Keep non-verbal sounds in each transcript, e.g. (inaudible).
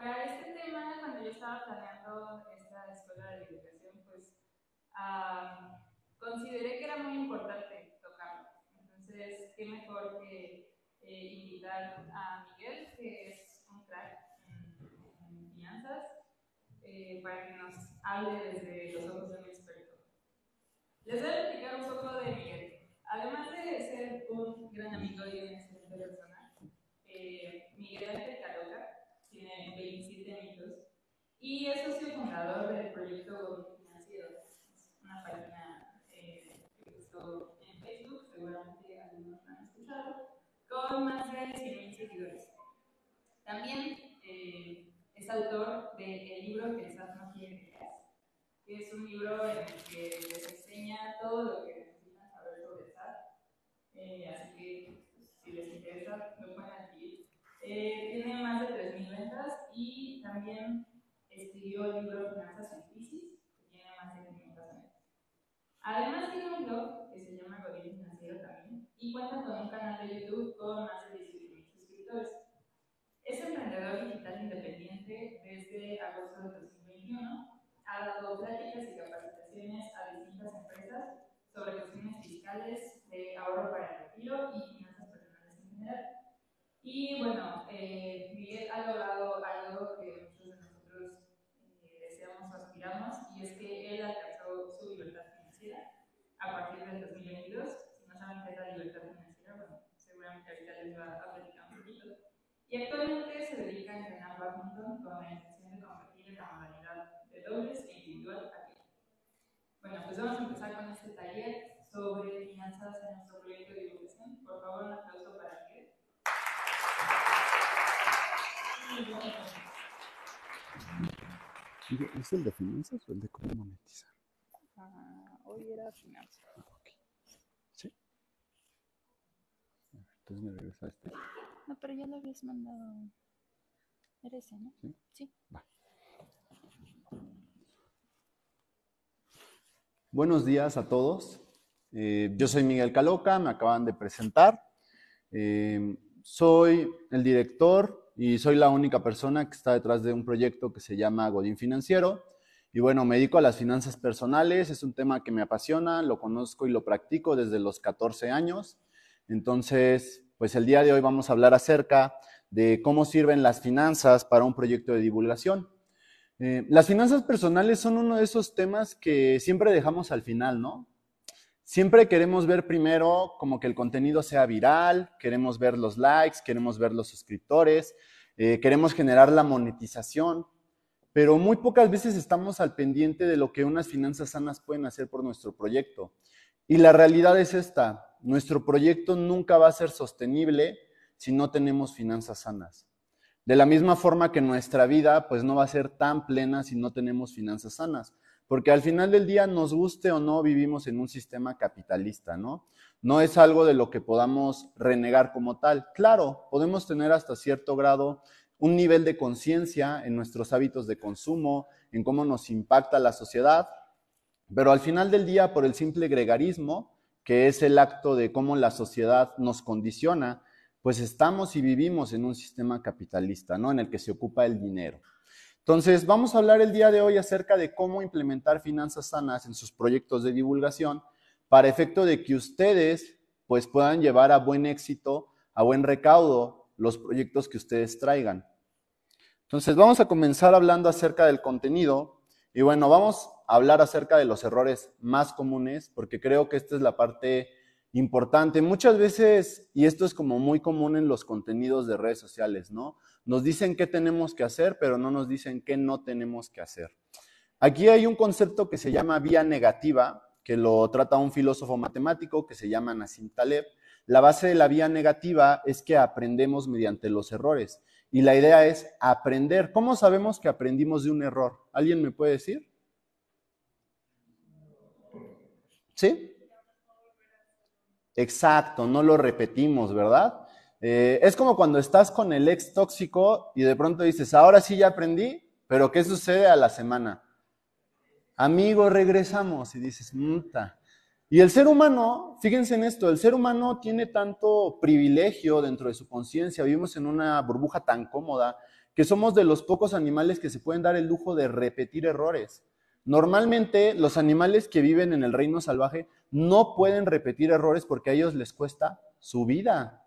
Para este tema, cuando yo estaba planeando esta escuela de educación, pues consideré que era muy importante tocarlo. Entonces, qué mejor que eh, invitar a Miguel, que es un crack en, finanzas, eh, para que nos hable desde los ojos de un experto. Les voy a explicar un poco de Miguel. Además de ser un gran amigo y un excelente personal, eh, Miguel de Caloca en 27 minutos. Y es socio fundador del proyecto financiero. Es una página eh, que puso en Facebook, seguramente algunos han escuchado, con más de 100.000 seguidores. También eh, es autor del libro Que les no que es un libro en el que les enseña todo lo que necesitan saber sobre eh, así que pues, si les interesa, lo pueden eh, tiene más de 3.000 ventas y también escribió el libro Finanzas en Crisis, que tiene más de 500 ventas. Además tiene un blog que se llama Gobierno Financiero también y cuenta con un canal de YouTube con más de 10.000 suscriptores. Es emprendedor digital independiente desde agosto de 2021. Ha dado pláticas y capacitaciones a distintas empresas sobre cuestiones fiscales, de ahorro para el retiro y finanzas personales en general. Y bueno, eh, Miguel ha logrado algo que muchos de nosotros eh, deseamos o aspiramos, y es que él ha alcanzó su libertad financiera a partir del 2022. Si no saben qué es la libertad financiera, bueno, seguramente ahorita les va a platicar un poquito. Y actualmente se dedica a entrenar badminton con la intención de convertir la modalidad de dobles e individual aquí. Bueno, pues vamos a empezar con este taller sobre finanzas en nuestro proyecto de ¿Es el de finanzas o el de cómo monetizar? Ah, hoy era finanzas. Sí. Entonces me regresaste. este. No, pero ya lo habías mandado. Era ese, ¿no? Sí. Buenos días a todos. Eh, yo soy Miguel Caloca, me acaban de presentar. Eh, soy el director y soy la única persona que está detrás de un proyecto que se llama Godín Financiero. Y bueno, me dedico a las finanzas personales, es un tema que me apasiona, lo conozco y lo practico desde los 14 años. Entonces, pues el día de hoy vamos a hablar acerca de cómo sirven las finanzas para un proyecto de divulgación. Eh, las finanzas personales son uno de esos temas que siempre dejamos al final, ¿no? Siempre queremos ver primero como que el contenido sea viral, queremos ver los likes, queremos ver los suscriptores, eh, queremos generar la monetización, pero muy pocas veces estamos al pendiente de lo que unas finanzas sanas pueden hacer por nuestro proyecto. Y la realidad es esta, nuestro proyecto nunca va a ser sostenible si no tenemos finanzas sanas. De la misma forma que nuestra vida, pues no va a ser tan plena si no tenemos finanzas sanas porque al final del día, nos guste o no, vivimos en un sistema capitalista, ¿no? No es algo de lo que podamos renegar como tal. Claro, podemos tener hasta cierto grado un nivel de conciencia en nuestros hábitos de consumo, en cómo nos impacta la sociedad, pero al final del día, por el simple gregarismo, que es el acto de cómo la sociedad nos condiciona, pues estamos y vivimos en un sistema capitalista, ¿no? En el que se ocupa el dinero. Entonces, vamos a hablar el día de hoy acerca de cómo implementar finanzas sanas en sus proyectos de divulgación para efecto de que ustedes pues puedan llevar a buen éxito, a buen recaudo los proyectos que ustedes traigan. Entonces, vamos a comenzar hablando acerca del contenido y bueno, vamos a hablar acerca de los errores más comunes porque creo que esta es la parte importante. Muchas veces, y esto es como muy común en los contenidos de redes sociales, ¿no? Nos dicen qué tenemos que hacer, pero no nos dicen qué no tenemos que hacer. Aquí hay un concepto que se llama vía negativa, que lo trata un filósofo matemático que se llama Nassim Taleb. La base de la vía negativa es que aprendemos mediante los errores. Y la idea es aprender. ¿Cómo sabemos que aprendimos de un error? ¿Alguien me puede decir? ¿Sí? Exacto, no lo repetimos, ¿verdad? Eh, es como cuando estás con el ex tóxico y de pronto dices, ahora sí ya aprendí, pero ¿qué sucede a la semana? Amigo, regresamos y dices, muta. Y el ser humano, fíjense en esto, el ser humano tiene tanto privilegio dentro de su conciencia, vivimos en una burbuja tan cómoda que somos de los pocos animales que se pueden dar el lujo de repetir errores. Normalmente los animales que viven en el reino salvaje no pueden repetir errores porque a ellos les cuesta su vida,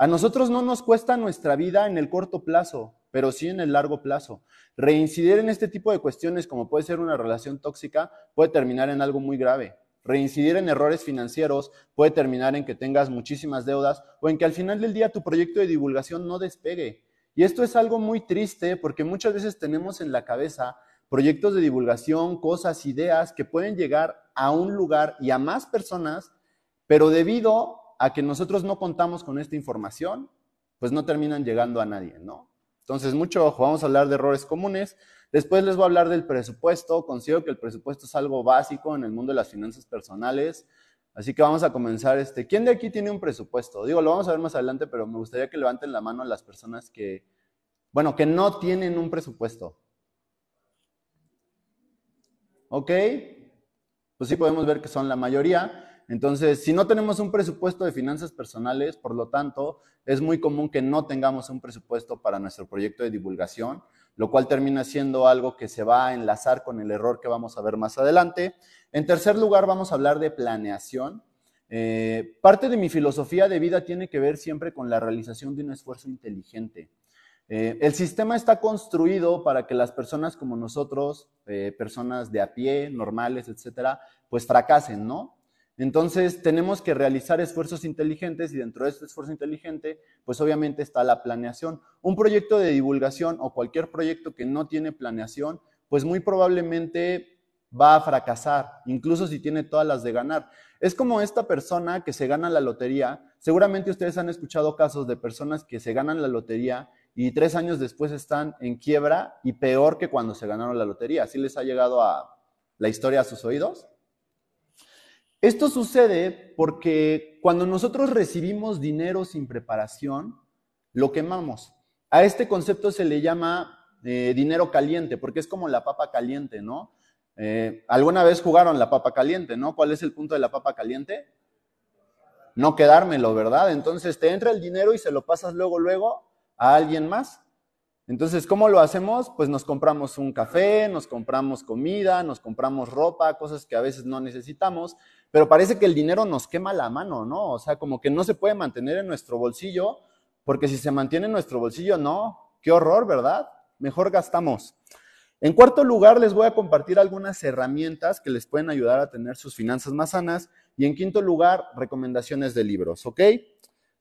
a nosotros no nos cuesta nuestra vida en el corto plazo, pero sí en el largo plazo. Reincidir en este tipo de cuestiones, como puede ser una relación tóxica, puede terminar en algo muy grave. Reincidir en errores financieros puede terminar en que tengas muchísimas deudas o en que al final del día tu proyecto de divulgación no despegue. Y esto es algo muy triste porque muchas veces tenemos en la cabeza proyectos de divulgación, cosas, ideas que pueden llegar a un lugar y a más personas, pero debido a que nosotros no contamos con esta información, pues no terminan llegando a nadie, ¿no? Entonces, mucho ojo, vamos a hablar de errores comunes. Después les voy a hablar del presupuesto. Considero que el presupuesto es algo básico en el mundo de las finanzas personales. Así que vamos a comenzar este. ¿Quién de aquí tiene un presupuesto? Digo, lo vamos a ver más adelante, pero me gustaría que levanten la mano las personas que, bueno, que no tienen un presupuesto. ¿Ok? Pues sí podemos ver que son la mayoría. Entonces, si no tenemos un presupuesto de finanzas personales, por lo tanto, es muy común que no tengamos un presupuesto para nuestro proyecto de divulgación, lo cual termina siendo algo que se va a enlazar con el error que vamos a ver más adelante. En tercer lugar, vamos a hablar de planeación. Eh, parte de mi filosofía de vida tiene que ver siempre con la realización de un esfuerzo inteligente. Eh, el sistema está construido para que las personas como nosotros, eh, personas de a pie, normales, etcétera, pues fracasen, ¿no? Entonces, tenemos que realizar esfuerzos inteligentes y dentro de este esfuerzo inteligente, pues obviamente está la planeación. Un proyecto de divulgación o cualquier proyecto que no tiene planeación, pues muy probablemente va a fracasar, incluso si tiene todas las de ganar. Es como esta persona que se gana la lotería. Seguramente ustedes han escuchado casos de personas que se ganan la lotería y tres años después están en quiebra y peor que cuando se ganaron la lotería. ¿Así les ha llegado a la historia a sus oídos? Esto sucede porque cuando nosotros recibimos dinero sin preparación, lo quemamos. A este concepto se le llama eh, dinero caliente, porque es como la papa caliente, ¿no? Eh, Alguna vez jugaron la papa caliente, ¿no? ¿Cuál es el punto de la papa caliente? No quedármelo, ¿verdad? Entonces te entra el dinero y se lo pasas luego, luego a alguien más. Entonces, ¿cómo lo hacemos? Pues nos compramos un café, nos compramos comida, nos compramos ropa, cosas que a veces no necesitamos, pero parece que el dinero nos quema la mano, ¿no? O sea, como que no se puede mantener en nuestro bolsillo, porque si se mantiene en nuestro bolsillo, no. Qué horror, ¿verdad? Mejor gastamos. En cuarto lugar, les voy a compartir algunas herramientas que les pueden ayudar a tener sus finanzas más sanas. Y en quinto lugar, recomendaciones de libros, ¿ok?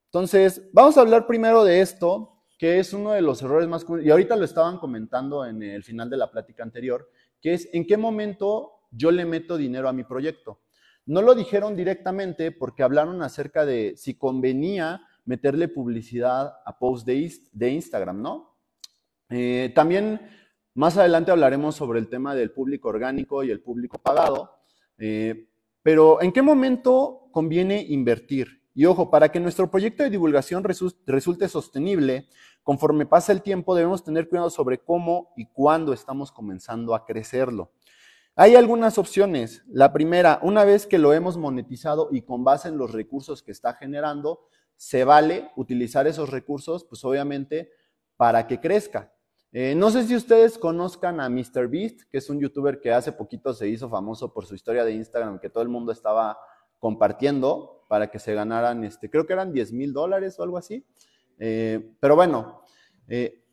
Entonces, vamos a hablar primero de esto, que es uno de los errores más comunes, y ahorita lo estaban comentando en el final de la plática anterior, que es en qué momento yo le meto dinero a mi proyecto. No lo dijeron directamente porque hablaron acerca de si convenía meterle publicidad a posts de, Instagram, ¿no? Eh, también más adelante hablaremos sobre el tema del público orgánico y el público pagado, eh, pero ¿en qué momento conviene invertir? Y ojo, para que nuestro proyecto de divulgación resulte sostenible, conforme pasa el tiempo debemos tener cuidado sobre cómo y cuándo estamos comenzando a crecerlo. Hay algunas opciones. La primera, una vez que lo hemos monetizado y con base en los recursos que está generando, se vale utilizar esos recursos, pues obviamente, para que crezca. Eh, no sé si ustedes conozcan a MrBeast, que es un youtuber que hace poquito se hizo famoso por su historia de Instagram que todo el mundo estaba compartiendo para que se ganaran, este, creo que eran 10 mil dólares o algo así. Eh, pero bueno, eh,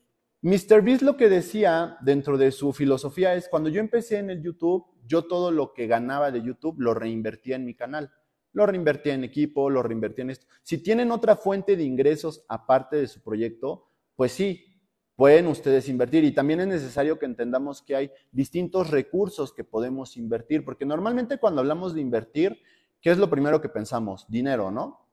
Mr. Beast lo que decía dentro de su filosofía es, cuando yo empecé en el YouTube, yo todo lo que ganaba de YouTube lo reinvertía en mi canal. Lo reinvertía en equipo, lo reinvertía en esto. Si tienen otra fuente de ingresos aparte de su proyecto, pues sí, pueden ustedes invertir. Y también es necesario que entendamos que hay distintos recursos que podemos invertir, porque normalmente cuando hablamos de invertir, ¿Qué es lo primero que pensamos? Dinero, ¿no?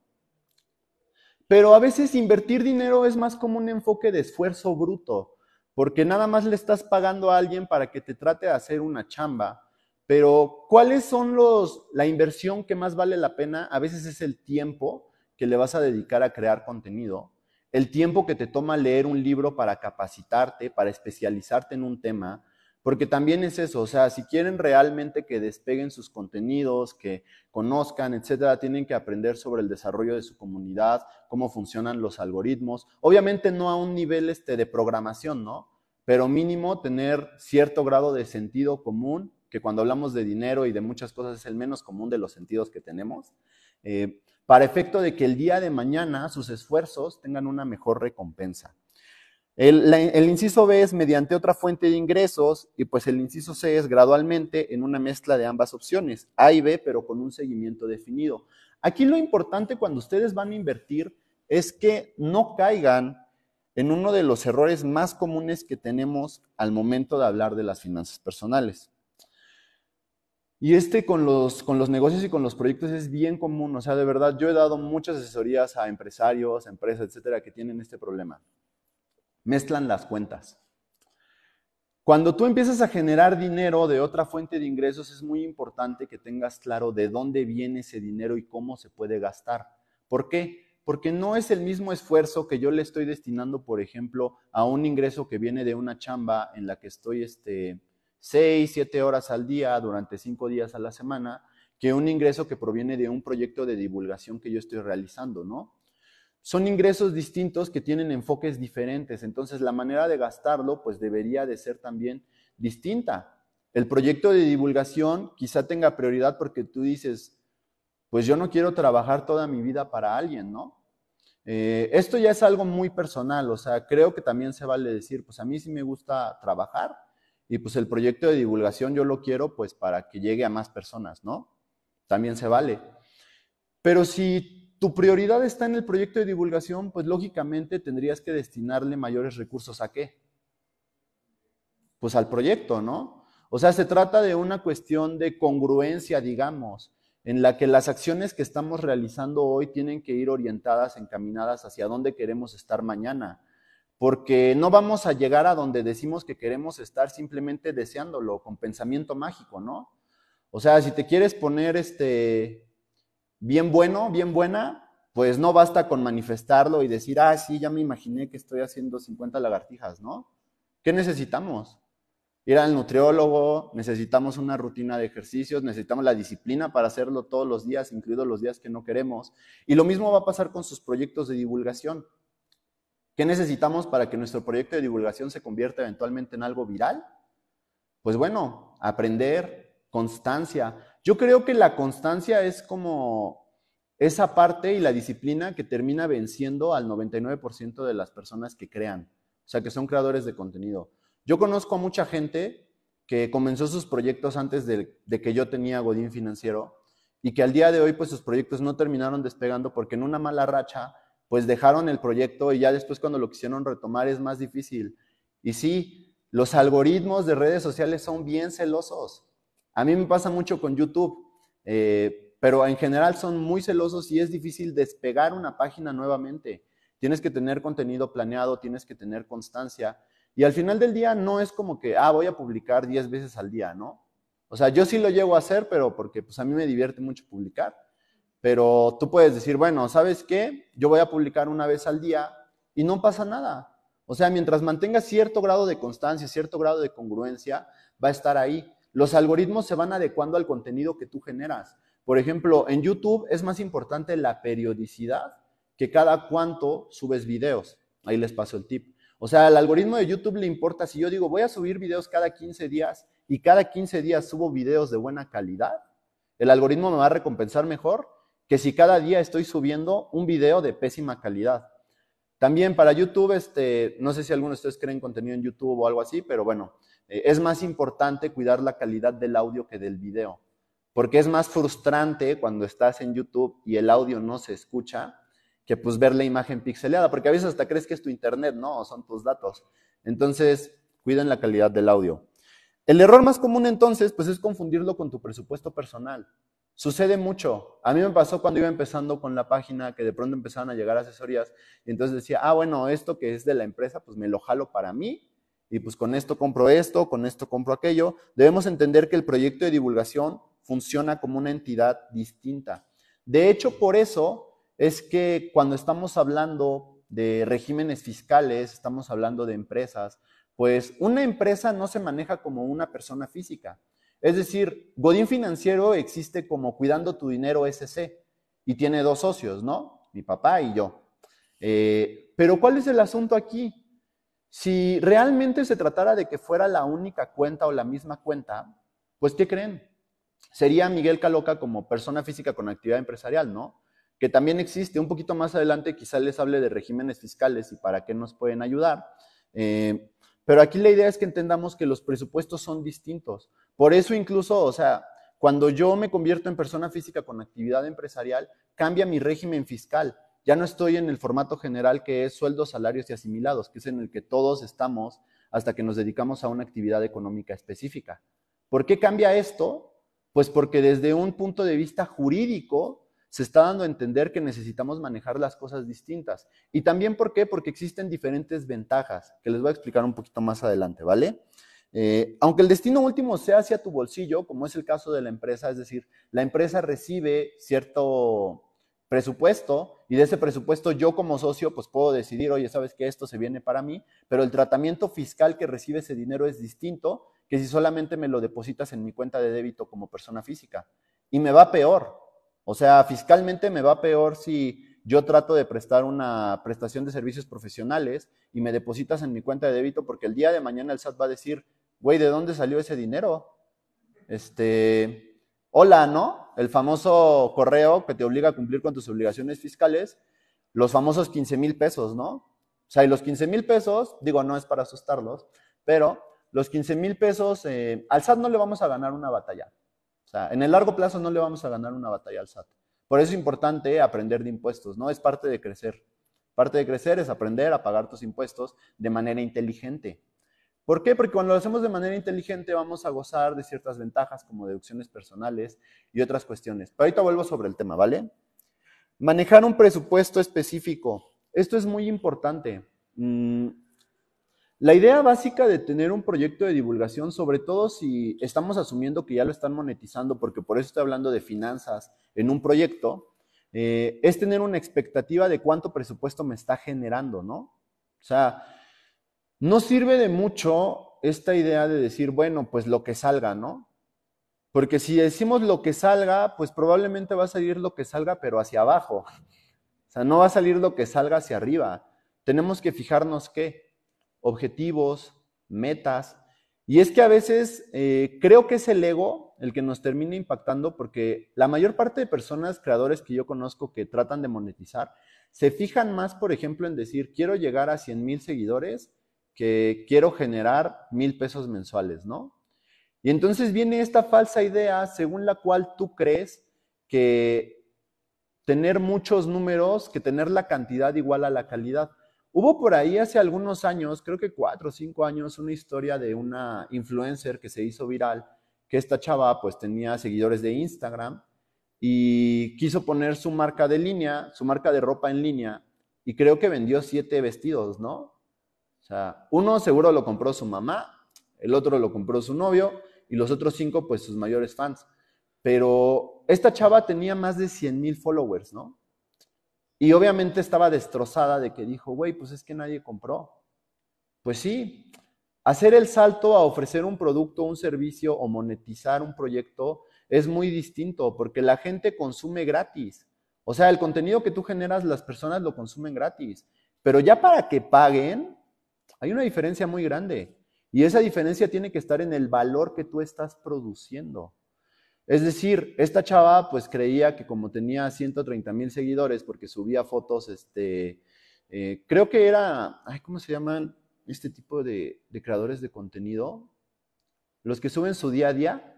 Pero a veces invertir dinero es más como un enfoque de esfuerzo bruto, porque nada más le estás pagando a alguien para que te trate de hacer una chamba. Pero ¿cuáles son los la inversión que más vale la pena? A veces es el tiempo que le vas a dedicar a crear contenido, el tiempo que te toma leer un libro para capacitarte, para especializarte en un tema, porque también es eso, o sea, si quieren realmente que despeguen sus contenidos, que conozcan, etcétera, tienen que aprender sobre el desarrollo de su comunidad, cómo funcionan los algoritmos. Obviamente no a un nivel este, de programación, ¿no? Pero mínimo tener cierto grado de sentido común, que cuando hablamos de dinero y de muchas cosas es el menos común de los sentidos que tenemos, eh, para efecto de que el día de mañana sus esfuerzos tengan una mejor recompensa. El, inciso B es mediante otra fuente de ingresos y pues el inciso C es gradualmente en una mezcla de ambas opciones, A y B, pero con un seguimiento definido. Aquí lo importante cuando ustedes van a invertir es que no caigan en uno de los errores más comunes que tenemos al momento de hablar de las finanzas personales. Y este con los, con los negocios y con los proyectos es bien común, o sea, de verdad, yo he dado muchas asesorías a empresarios, empresas, etcétera, que tienen este problema mezclan las cuentas. Cuando tú empiezas a generar dinero de otra fuente de ingresos, es muy importante que tengas claro de dónde viene ese dinero y cómo se puede gastar. ¿Por qué? Porque no es el mismo esfuerzo que yo le estoy destinando, por ejemplo, a un ingreso que viene de una chamba en la que estoy este, 6, 7 horas al día durante 5 días a la semana, que un ingreso que proviene de un proyecto de divulgación que yo estoy realizando, ¿no? son ingresos distintos que tienen enfoques diferentes, entonces la manera de gastarlo pues debería de ser también distinta. El proyecto de divulgación quizá tenga prioridad porque tú dices, pues yo no quiero trabajar toda mi vida para alguien, ¿no? Eh, esto ya es algo muy personal, o sea, creo que también se vale decir, pues a mí sí me gusta trabajar y pues el proyecto de divulgación yo lo quiero pues para que llegue a más personas, ¿no? También se vale. Pero si tu prioridad está en el proyecto de divulgación, pues lógicamente tendrías que destinarle mayores recursos a qué? Pues al proyecto, ¿no? O sea, se trata de una cuestión de congruencia, digamos, en la que las acciones que estamos realizando hoy tienen que ir orientadas, encaminadas hacia dónde queremos estar mañana porque no vamos a llegar a donde decimos que queremos estar simplemente deseándolo con pensamiento mágico, ¿no? O sea, si te quieres poner este bien bueno, bien buena, pues no basta con manifestarlo y decir, ah, sí, ya me imaginé que estoy haciendo 50 lagartijas, ¿no? ¿Qué necesitamos? Ir al nutriólogo, necesitamos una rutina de ejercicios, necesitamos la disciplina para hacerlo todos los días, incluidos los días que no queremos. Y lo mismo va a pasar con sus proyectos de divulgación. ¿Qué necesitamos para que nuestro proyecto de divulgación se convierta eventualmente en algo viral? Pues bueno, aprender, constancia, yo creo que la constancia es como esa parte y la disciplina que termina venciendo al 99% de las personas que crean, o sea, que son creadores de contenido. Yo conozco a mucha gente que comenzó sus proyectos antes de, que yo tenía Godín Financiero y que al día de hoy pues sus proyectos no terminaron despegando porque en una mala racha pues dejaron el proyecto y ya después cuando lo quisieron retomar es más difícil. Y sí, los algoritmos de redes sociales son bien celosos. A mí me pasa mucho con YouTube, eh, pero en general son muy celosos y es difícil despegar una página nuevamente. Tienes que tener contenido planeado, tienes que tener constancia. Y al final del día no es como que, ah, voy a publicar 10 veces al día, ¿no? O sea, yo sí lo llego a hacer, pero porque pues a mí me divierte mucho publicar. Pero tú puedes decir, bueno, ¿sabes qué? Yo voy a publicar una vez al día y no pasa nada. O sea, mientras mantenga cierto grado de constancia, cierto grado de congruencia, va a estar ahí. Los algoritmos se van adecuando al contenido que tú generas. Por ejemplo, en YouTube es más importante la periodicidad que cada cuánto subes videos. Ahí les paso el tip. O sea, al algoritmo de YouTube le importa si yo digo voy a subir videos cada 15 días y cada 15 días subo videos de buena calidad, el algoritmo me va a recompensar mejor que si cada día estoy subiendo un video de pésima calidad. También para YouTube, este, no sé si algunos de ustedes creen contenido en YouTube o algo así, pero bueno, eh, es más importante cuidar la calidad del audio que del video, porque es más frustrante cuando estás en YouTube y el audio no se escucha que pues ver la imagen pixelada, porque a veces hasta crees que es tu internet, ¿no? son tus datos. Entonces, cuiden la calidad del audio. El error más común entonces, pues es confundirlo con tu presupuesto personal. Sucede mucho. A mí me pasó cuando iba empezando con la página que de pronto empezaban a llegar asesorías y entonces decía, ah, bueno, esto que es de la empresa, pues me lo jalo para mí y pues con esto compro esto, con esto compro aquello, debemos entender que el proyecto de divulgación funciona como una entidad distinta. De hecho, por eso es que cuando estamos hablando de regímenes fiscales, estamos hablando de empresas, pues una empresa no se maneja como una persona física. Es decir, Godín Financiero existe como Cuidando tu Dinero SC y tiene dos socios, ¿no? Mi papá y yo. Eh, pero ¿cuál es el asunto aquí? Si realmente se tratara de que fuera la única cuenta o la misma cuenta, pues ¿qué creen? Sería Miguel Caloca como persona física con actividad empresarial, ¿no? Que también existe. Un poquito más adelante quizá les hable de regímenes fiscales y para qué nos pueden ayudar. Eh, pero aquí la idea es que entendamos que los presupuestos son distintos. Por eso incluso, o sea, cuando yo me convierto en persona física con actividad empresarial, cambia mi régimen fiscal ya no estoy en el formato general que es sueldos, salarios y asimilados, que es en el que todos estamos hasta que nos dedicamos a una actividad económica específica. ¿Por qué cambia esto? Pues porque desde un punto de vista jurídico se está dando a entender que necesitamos manejar las cosas distintas. Y también por qué? Porque existen diferentes ventajas, que les voy a explicar un poquito más adelante, ¿vale? Eh, aunque el destino último sea hacia tu bolsillo, como es el caso de la empresa, es decir, la empresa recibe cierto, presupuesto y de ese presupuesto yo como socio pues puedo decidir, oye, sabes que esto se viene para mí, pero el tratamiento fiscal que recibe ese dinero es distinto que si solamente me lo depositas en mi cuenta de débito como persona física. Y me va peor. O sea, fiscalmente me va peor si yo trato de prestar una prestación de servicios profesionales y me depositas en mi cuenta de débito porque el día de mañana el SAT va a decir, güey, ¿de dónde salió ese dinero? Este, hola, ¿no? El famoso correo que te obliga a cumplir con tus obligaciones fiscales, los famosos 15 mil pesos, ¿no? O sea, y los 15 mil pesos, digo, no es para asustarlos, pero los 15 mil pesos, eh, al SAT no le vamos a ganar una batalla. O sea, en el largo plazo no le vamos a ganar una batalla al SAT. Por eso es importante aprender de impuestos, ¿no? Es parte de crecer. Parte de crecer es aprender a pagar tus impuestos de manera inteligente. ¿Por qué? Porque cuando lo hacemos de manera inteligente vamos a gozar de ciertas ventajas como deducciones personales y otras cuestiones. Pero ahorita vuelvo sobre el tema, ¿vale? Manejar un presupuesto específico. Esto es muy importante. Mm, la idea básica de tener un proyecto de divulgación, sobre todo si estamos asumiendo que ya lo están monetizando, porque por eso estoy hablando de finanzas en un proyecto, eh, es tener una expectativa de cuánto presupuesto me está generando, ¿no? O sea, no sirve de mucho esta idea de decir, bueno, pues lo que salga, ¿no? Porque si decimos lo que salga, pues probablemente va a salir lo que salga, pero hacia abajo. O sea, no va a salir lo que salga hacia arriba. Tenemos que fijarnos qué? Objetivos, metas. Y es que a veces eh, creo que es el ego el que nos termina impactando porque la mayor parte de personas, creadores que yo conozco que tratan de monetizar, se fijan más, por ejemplo, en decir, quiero llegar a 100 mil seguidores que quiero generar mil pesos mensuales, ¿no? Y entonces viene esta falsa idea según la cual tú crees que tener muchos números, que tener la cantidad igual a la calidad. Hubo por ahí hace algunos años, creo que cuatro o cinco años, una historia de una influencer que se hizo viral, que esta chava pues tenía seguidores de Instagram y quiso poner su marca de línea, su marca de ropa en línea, y creo que vendió siete vestidos, ¿no? O sea, uno seguro lo compró su mamá, el otro lo compró su novio y los otros cinco, pues sus mayores fans. Pero esta chava tenía más de 100 mil followers, ¿no? Y obviamente estaba destrozada de que dijo, güey, pues es que nadie compró. Pues sí, hacer el salto a ofrecer un producto, un servicio o monetizar un proyecto es muy distinto porque la gente consume gratis. O sea, el contenido que tú generas, las personas lo consumen gratis. Pero ya para que paguen, hay una diferencia muy grande y esa diferencia tiene que estar en el valor que tú estás produciendo. Es decir, esta chava pues creía que como tenía 130 mil seguidores porque subía fotos, este, eh, creo que era, ay, ¿cómo se llaman este tipo de, creadores de contenido? Los que suben su día a día.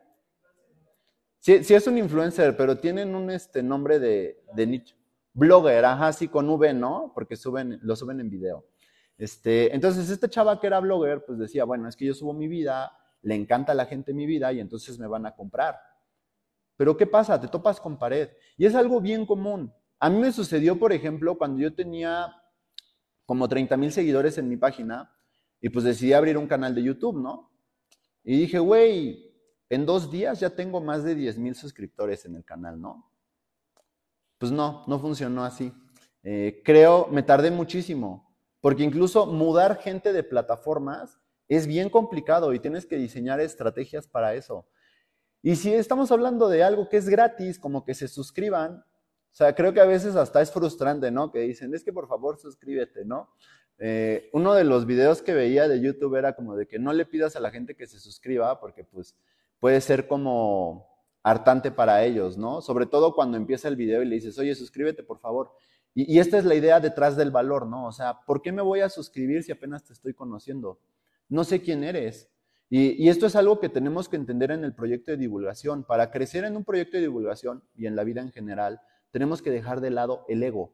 Sí, es un influencer, pero tienen un este, nombre de, de nicho. Blogger, ajá, sí, con V, ¿no? Porque suben, lo suben en video. Este, entonces, este chava que era blogger, pues decía, bueno, es que yo subo mi vida, le encanta a la gente mi vida y entonces me van a comprar. Pero ¿qué pasa? Te topas con pared. Y es algo bien común. A mí me sucedió, por ejemplo, cuando yo tenía como 30 mil seguidores en mi página y pues decidí abrir un canal de YouTube, ¿no? Y dije, güey, en dos días ya tengo más de 10 mil suscriptores en el canal, ¿no? Pues no, no funcionó así. Eh, creo, me tardé muchísimo. Porque incluso mudar gente de plataformas es bien complicado y tienes que diseñar estrategias para eso. Y si estamos hablando de algo que es gratis, como que se suscriban, o sea, creo que a veces hasta es frustrante, ¿no? Que dicen, es que por favor suscríbete, ¿no? Eh, uno de los videos que veía de YouTube era como de que no le pidas a la gente que se suscriba porque pues puede ser como hartante para ellos, ¿no? Sobre todo cuando empieza el video y le dices, oye, suscríbete por favor. Y, esta es la idea detrás del valor, ¿no? O sea, ¿por qué me voy a suscribir si apenas te estoy conociendo? No sé quién eres. Y, esto es algo que tenemos que entender en el proyecto de divulgación. Para crecer en un proyecto de divulgación y en la vida en general, tenemos que dejar de lado el ego.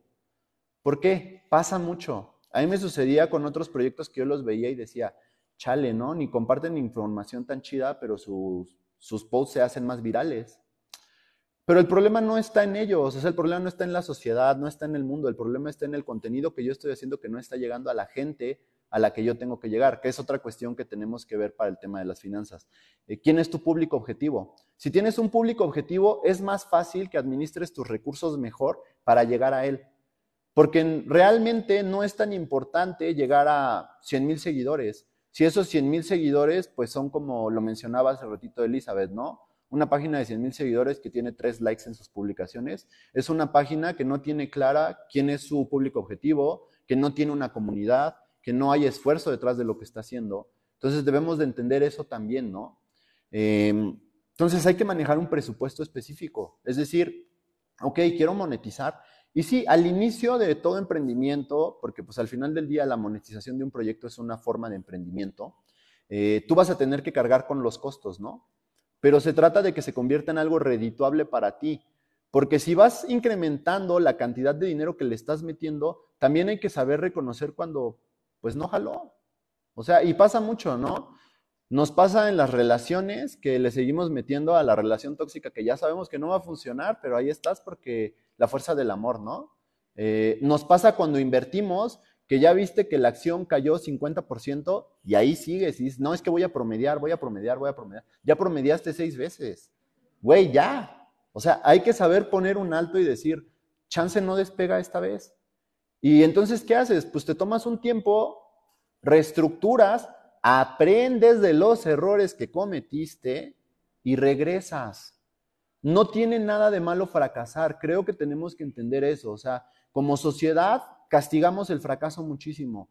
¿Por qué? Pasa mucho. A mí me sucedía con otros proyectos que yo los veía y decía, chale, ¿no? Ni comparten información tan chida, pero sus posts se hacen más virales. Pero el problema no está en ellos, o sea, el problema no está en la sociedad, no está en el mundo, el problema está en el contenido que yo estoy haciendo que no está llegando a la gente a la que yo tengo que llegar, que es otra cuestión que tenemos que ver para el tema de las finanzas. Eh, ¿Quién es tu público objetivo? Si tienes un público objetivo, es más fácil que administres tus recursos mejor para llegar a él. Porque realmente no es tan importante llegar a 100 mil seguidores. Si esos 100 mil seguidores, pues son como lo mencionaba hace ratito Elizabeth, ¿no? una página de 100.000 seguidores que tiene 3 likes en sus publicaciones, es una página que no tiene clara quién es su público objetivo, que no tiene una comunidad, que no hay esfuerzo detrás de lo que está haciendo. Entonces debemos de entender eso también, ¿no? Em, entonces hay que manejar un presupuesto específico, es decir, ok, quiero monetizar. Y sí, al inicio de todo emprendimiento, porque pues al final del día la monetización de un proyecto es una forma de emprendimiento, eh, tú vas a tener que cargar con los costos, ¿no? pero se trata de que se convierta en algo redituable para ti. Porque si vas incrementando la cantidad de dinero que le estás metiendo, también hay que saber reconocer cuando, pues no jaló. O sea, y pasa mucho, ¿no? Nos pasa en las relaciones que le seguimos metiendo a la relación tóxica que ya sabemos que no va a funcionar, pero ahí estás porque la fuerza del amor, ¿no? Eh, nos pasa cuando invertimos que ya viste que la acción cayó 50% y ahí sigues y dices, no, es que voy a promediar, voy a promediar, voy a promediar. Ya promediaste seis veces. Güey, ya. O sea, hay que saber poner un alto y decir, chance no despega esta vez. Y entonces, ¿qué haces? Pues te tomas un tiempo, reestructuras, aprendes de los errores que cometiste y regresas. No tiene nada de malo fracasar. Creo que tenemos que entender eso. O sea, como sociedad castigamos el fracaso muchísimo.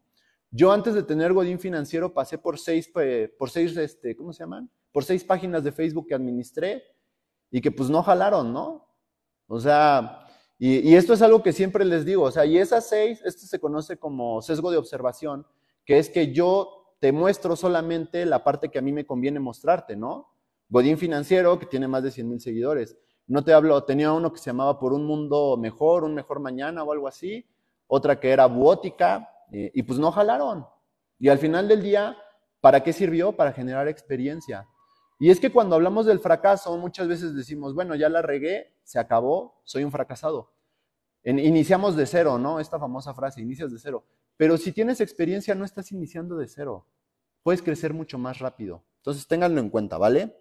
Yo antes de tener Godín Financiero pasé por seis, por este, ¿cómo se llaman? Por seis páginas de Facebook que administré y que pues no jalaron, ¿no? O sea, y, y, esto es algo que siempre les digo, o sea, y esas seis, esto se conoce como sesgo de observación, que es que yo te muestro solamente la parte que a mí me conviene mostrarte, ¿no? Godín Financiero, que tiene más de 100 mil seguidores. No te hablo, tenía uno que se llamaba Por un Mundo Mejor, Un Mejor Mañana o algo así otra que era buótica, eh, y pues no jalaron. Y al final del día, ¿para qué sirvió? Para generar experiencia. Y es que cuando hablamos del fracaso, muchas veces decimos, bueno, ya la regué, se acabó, soy un fracasado. iniciamos de cero, ¿no? Esta famosa frase, inicias de cero. Pero si tienes experiencia, no estás iniciando de cero. Puedes crecer mucho más rápido. Entonces, ténganlo en cuenta, ¿vale?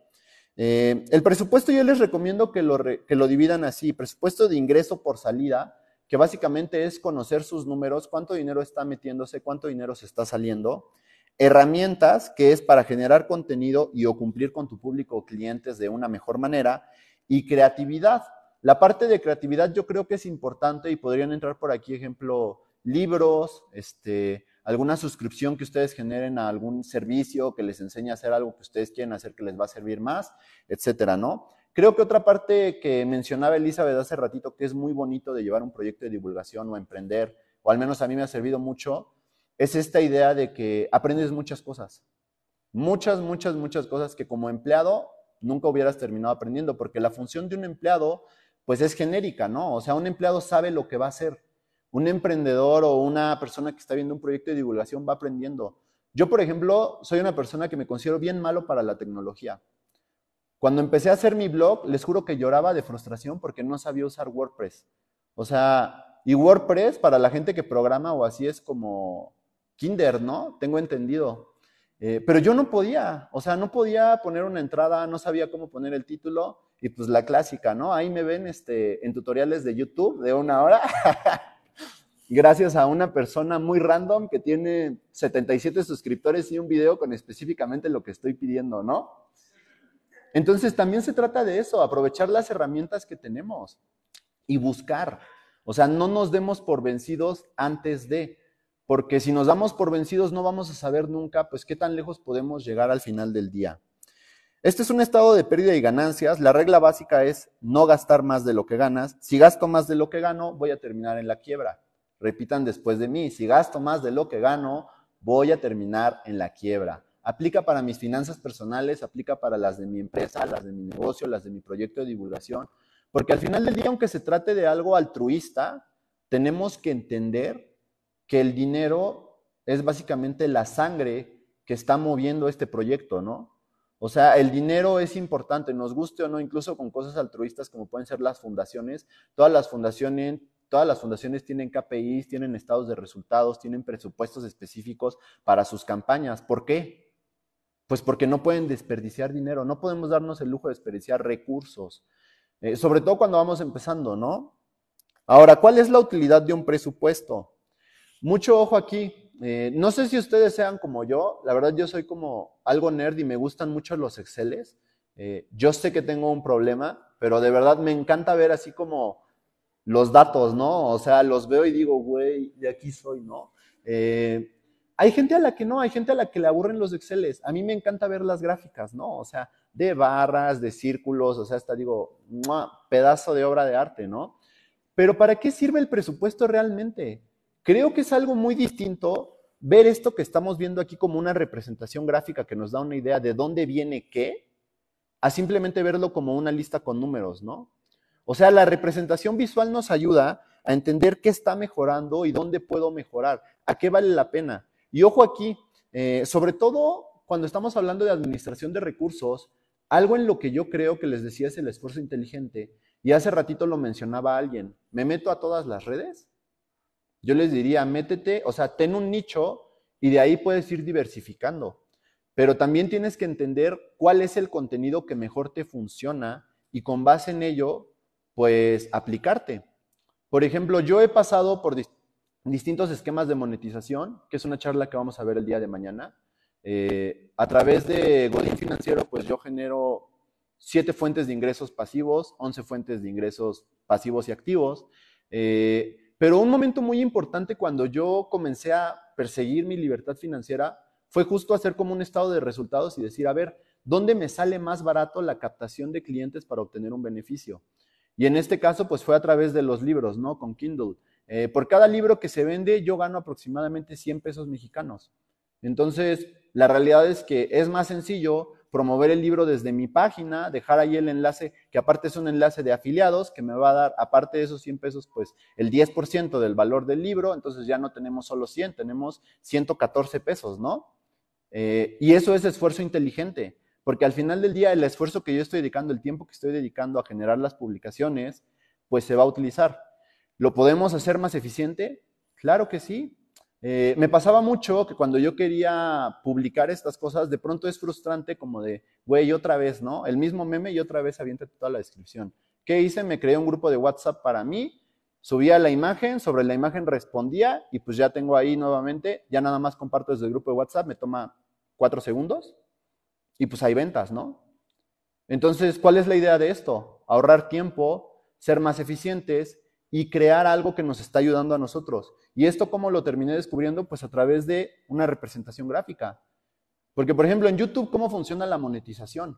Eh, el presupuesto yo les recomiendo que que lo dividan así, presupuesto de ingreso por salida que básicamente es conocer sus números, cuánto dinero está metiéndose, cuánto dinero se está saliendo, herramientas que es para generar contenido y o cumplir con tu público o clientes de una mejor manera, y creatividad. La parte de creatividad yo creo que es importante y podrían entrar por aquí, ejemplo, libros, este, alguna suscripción que ustedes generen a algún servicio que les enseñe a hacer algo que ustedes quieren hacer que les va a servir más, etcétera, ¿no? Creo que otra parte que mencionaba Elizabeth hace ratito, que es muy bonito de llevar un proyecto de divulgación o emprender, o al menos a mí me ha servido mucho, es esta idea de que aprendes muchas cosas. Muchas, muchas, muchas cosas que como empleado nunca hubieras terminado aprendiendo, porque la función de un empleado, pues es genérica, ¿no? O sea, un empleado sabe lo que va a hacer. Un emprendedor o una persona que está viendo un proyecto de divulgación va aprendiendo. Yo, por ejemplo, soy una persona que me considero bien malo para la tecnología. Cuando empecé a hacer mi blog, les juro que lloraba de frustración porque no sabía usar WordPress. O sea, y WordPress para la gente que programa o así es como Kinder, ¿no? Tengo entendido. Eh, pero yo no podía, o sea, no podía poner una entrada, no sabía cómo poner el título y pues la clásica, ¿no? Ahí me ven este, en tutoriales de YouTube de una hora. (laughs) gracias a una persona muy random que tiene 77 suscriptores y un video con específicamente lo que estoy pidiendo, ¿no? Entonces también se trata de eso, aprovechar las herramientas que tenemos y buscar. O sea, no nos demos por vencidos antes de, porque si nos damos por vencidos no vamos a saber nunca, pues, qué tan lejos podemos llegar al final del día. Este es un estado de pérdida y ganancias. La regla básica es no gastar más de lo que ganas. Si gasto más de lo que gano, voy a terminar en la quiebra. Repitan después de mí, si gasto más de lo que gano, voy a terminar en la quiebra. Aplica para mis finanzas personales, aplica para las de mi empresa, las de mi negocio, las de mi proyecto de divulgación, porque al final del día, aunque se trate de algo altruista, tenemos que entender que el dinero es básicamente la sangre que está moviendo este proyecto, ¿no? O sea, el dinero es importante, nos guste o no, incluso con cosas altruistas como pueden ser las fundaciones. Todas las fundaciones, todas las fundaciones tienen KPIs, tienen estados de resultados, tienen presupuestos específicos para sus campañas. ¿Por qué? Pues porque no pueden desperdiciar dinero, no podemos darnos el lujo de desperdiciar recursos, eh, sobre todo cuando vamos empezando, ¿no? Ahora, ¿cuál es la utilidad de un presupuesto? Mucho ojo aquí. Eh, no sé si ustedes sean como yo, la verdad yo soy como algo nerd y me gustan mucho los Exceles. Eh, yo sé que tengo un problema, pero de verdad me encanta ver así como los datos, ¿no? O sea, los veo y digo, güey, de aquí soy, ¿no? Eh, hay gente a la que no, hay gente a la que le aburren los Exceles. A mí me encanta ver las gráficas, ¿no? O sea, de barras, de círculos, o sea, hasta digo, pedazo de obra de arte, ¿no? Pero ¿para qué sirve el presupuesto realmente? Creo que es algo muy distinto ver esto que estamos viendo aquí como una representación gráfica que nos da una idea de dónde viene qué, a simplemente verlo como una lista con números, ¿no? O sea, la representación visual nos ayuda a entender qué está mejorando y dónde puedo mejorar, a qué vale la pena. Y ojo aquí, eh, sobre todo cuando estamos hablando de administración de recursos, algo en lo que yo creo que les decía es el esfuerzo inteligente, y hace ratito lo mencionaba alguien, ¿me meto a todas las redes? Yo les diría, métete, o sea, ten un nicho y de ahí puedes ir diversificando, pero también tienes que entender cuál es el contenido que mejor te funciona y con base en ello, pues aplicarte. Por ejemplo, yo he pasado por distintos esquemas de monetización, que es una charla que vamos a ver el día de mañana. Eh, a través de Godín Financiero, pues yo genero siete fuentes de ingresos pasivos, once fuentes de ingresos pasivos y activos. Eh, pero un momento muy importante cuando yo comencé a perseguir mi libertad financiera fue justo hacer como un estado de resultados y decir, a ver, ¿dónde me sale más barato la captación de clientes para obtener un beneficio? Y en este caso, pues fue a través de los libros, ¿no? Con Kindle. Eh, por cada libro que se vende, yo gano aproximadamente 100 pesos mexicanos. Entonces, la realidad es que es más sencillo promover el libro desde mi página, dejar ahí el enlace, que aparte es un enlace de afiliados, que me va a dar, aparte de esos 100 pesos, pues el 10% del valor del libro, entonces ya no tenemos solo 100, tenemos 114 pesos, ¿no? Eh, y eso es esfuerzo inteligente, porque al final del día el esfuerzo que yo estoy dedicando, el tiempo que estoy dedicando a generar las publicaciones, pues se va a utilizar. ¿Lo podemos hacer más eficiente? Claro que sí. Eh, me pasaba mucho que cuando yo quería publicar estas cosas, de pronto es frustrante como de, güey, otra vez, ¿no? El mismo meme y otra vez avienta toda la descripción. ¿Qué hice? Me creé un grupo de WhatsApp para mí, subía la imagen, sobre la imagen respondía y pues ya tengo ahí nuevamente, ya nada más comparto desde el grupo de WhatsApp, me toma cuatro segundos y pues hay ventas, ¿no? Entonces, ¿cuál es la idea de esto? Ahorrar tiempo, ser más eficientes y crear algo que nos está ayudando a nosotros. ¿Y esto cómo lo terminé descubriendo? Pues a través de una representación gráfica. Porque, por ejemplo, en YouTube, ¿cómo funciona la monetización?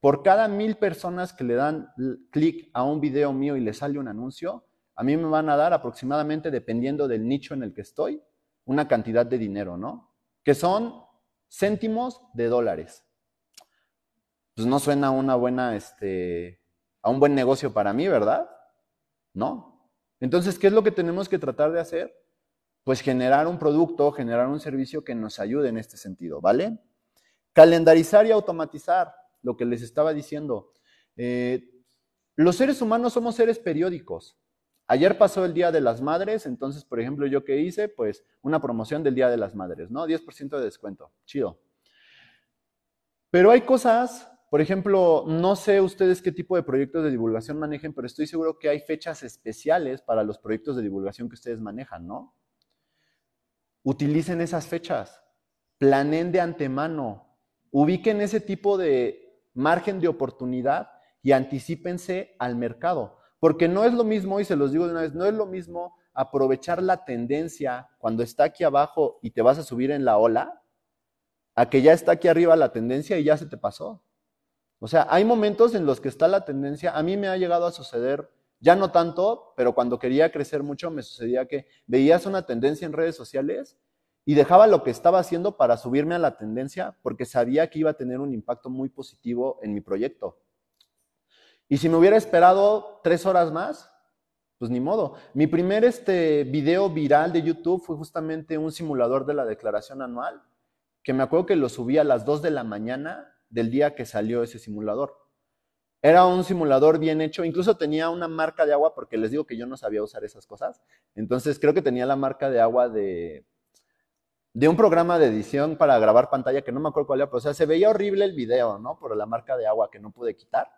Por cada mil personas que le dan clic a un video mío y le sale un anuncio, a mí me van a dar aproximadamente, dependiendo del nicho en el que estoy, una cantidad de dinero, ¿no? Que son céntimos de dólares. Pues no suena una buena, este, a un buen negocio para mí, ¿verdad? ¿No? Entonces, ¿qué es lo que tenemos que tratar de hacer? Pues generar un producto, generar un servicio que nos ayude en este sentido, ¿vale? Calendarizar y automatizar, lo que les estaba diciendo. Eh, los seres humanos somos seres periódicos. Ayer pasó el Día de las Madres, entonces, por ejemplo, yo qué hice, pues una promoción del Día de las Madres, ¿no? 10% de descuento, chido. Pero hay cosas por ejemplo, no sé ustedes qué tipo de proyectos de divulgación manejen, pero estoy seguro que hay fechas especiales para los proyectos de divulgación que ustedes manejan, ¿no? Utilicen esas fechas, planen de antemano, ubiquen ese tipo de margen de oportunidad y anticípense al mercado. Porque no es lo mismo, y se los digo de una vez, no es lo mismo aprovechar la tendencia cuando está aquí abajo y te vas a subir en la ola, a que ya está aquí arriba la tendencia y ya se te pasó. O sea, hay momentos en los que está la tendencia, a mí me ha llegado a suceder, ya no tanto, pero cuando quería crecer mucho me sucedía que veías una tendencia en redes sociales y dejaba lo que estaba haciendo para subirme a la tendencia porque sabía que iba a tener un impacto muy positivo en mi proyecto. Y si me hubiera esperado tres horas más, pues ni modo. Mi primer este, video viral de YouTube fue justamente un simulador de la declaración anual, que me acuerdo que lo subí a las 2 de la mañana del día que salió ese simulador. Era un simulador bien hecho, incluso tenía una marca de agua, porque les digo que yo no sabía usar esas cosas. Entonces creo que tenía la marca de agua de, de un programa de edición para grabar pantalla, que no me acuerdo cuál era, pero sea, se veía horrible el video, ¿no? Por la marca de agua que no pude quitar.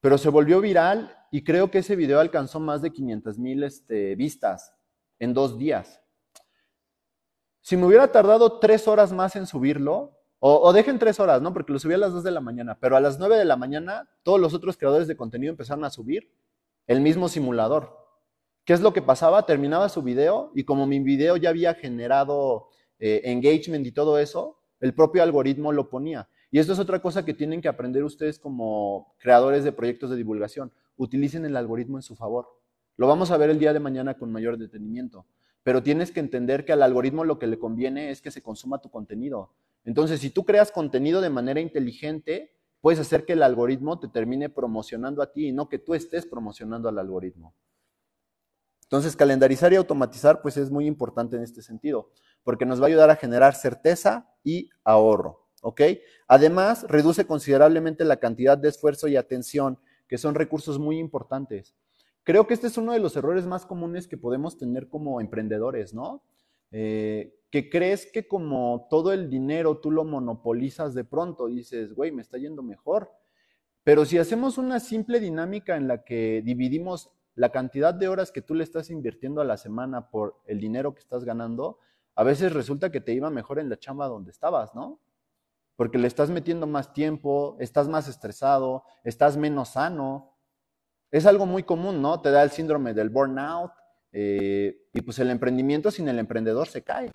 Pero se volvió viral y creo que ese video alcanzó más de 500 mil este, vistas en dos días. Si me hubiera tardado tres horas más en subirlo, o, dejen tres horas, ¿no? Porque lo subí a las dos de la mañana, pero a las 9 de la mañana todos los otros creadores de contenido empezaron a subir el mismo simulador. ¿Qué es lo que pasaba? Terminaba su video y como mi video ya había generado eh, engagement y todo eso, el propio algoritmo lo ponía. Y esto es otra cosa que tienen que aprender ustedes como creadores de proyectos de divulgación. Utilicen el algoritmo en su favor. Lo vamos a ver el día de mañana con mayor detenimiento pero tienes que entender que al algoritmo lo que le conviene es que se consuma tu contenido. Entonces, si tú creas contenido de manera inteligente, puedes hacer que el algoritmo te termine promocionando a ti y no que tú estés promocionando al algoritmo. Entonces, calendarizar y automatizar, pues es muy importante en este sentido, porque nos va a ayudar a generar certeza y ahorro, Además, reduce considerablemente la cantidad de esfuerzo y atención, que son recursos muy importantes. Creo que este es uno de los errores más comunes que podemos tener como emprendedores, ¿no? Eh, que crees que como todo el dinero tú lo monopolizas de pronto, dices, güey, me está yendo mejor. Pero si hacemos una simple dinámica en la que dividimos la cantidad de horas que tú le estás invirtiendo a la semana por el dinero que estás ganando, a veces resulta que te iba mejor en la chamba donde estabas, ¿no? Porque le estás metiendo más tiempo, estás más estresado, estás menos sano, es algo muy común, ¿no? Te da el síndrome del burnout eh, y pues el emprendimiento sin el emprendedor se cae.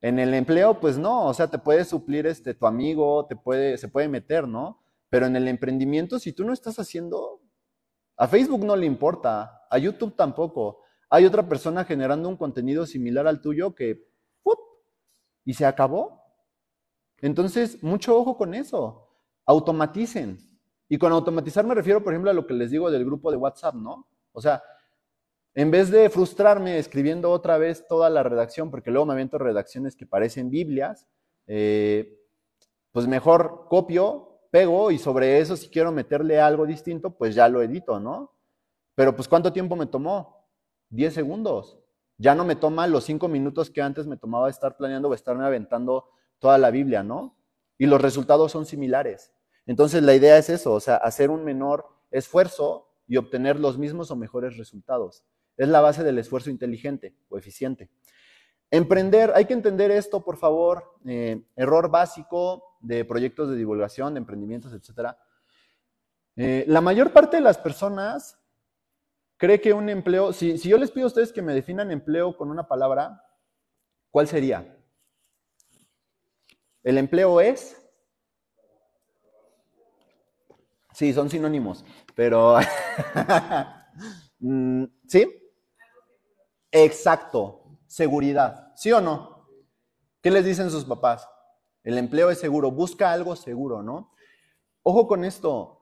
En el empleo, pues no, o sea, te puede suplir este, tu amigo, te puede, se puede meter, ¿no? Pero en el emprendimiento, si tú no estás haciendo, a Facebook no le importa, a YouTube tampoco. Hay otra persona generando un contenido similar al tuyo que, ¡up! y se acabó. Entonces, mucho ojo con eso. Automaticen. Y con automatizar me refiero, por ejemplo, a lo que les digo del grupo de WhatsApp, ¿no? O sea, en vez de frustrarme escribiendo otra vez toda la redacción, porque luego me avento redacciones que parecen Biblias, eh, pues mejor copio, pego y sobre eso si quiero meterle algo distinto, pues ya lo edito, ¿no? Pero pues ¿cuánto tiempo me tomó? Diez segundos. Ya no me toma los cinco minutos que antes me tomaba estar planeando o estarme aventando toda la Biblia, ¿no? Y los resultados son similares. Entonces la idea es eso, o sea, hacer un menor esfuerzo y obtener los mismos o mejores resultados. Es la base del esfuerzo inteligente o eficiente. Emprender, hay que entender esto, por favor, eh, error básico de proyectos de divulgación, de emprendimientos, etc. Eh, la mayor parte de las personas cree que un empleo, si, si yo les pido a ustedes que me definan empleo con una palabra, ¿cuál sería? El empleo es Sí, son sinónimos, pero... (laughs) Mm, ¿Sí? Exacto, seguridad, ¿sí o no? ¿Qué les dicen sus papás? El empleo es seguro, busca algo seguro, ¿no? Ojo con esto,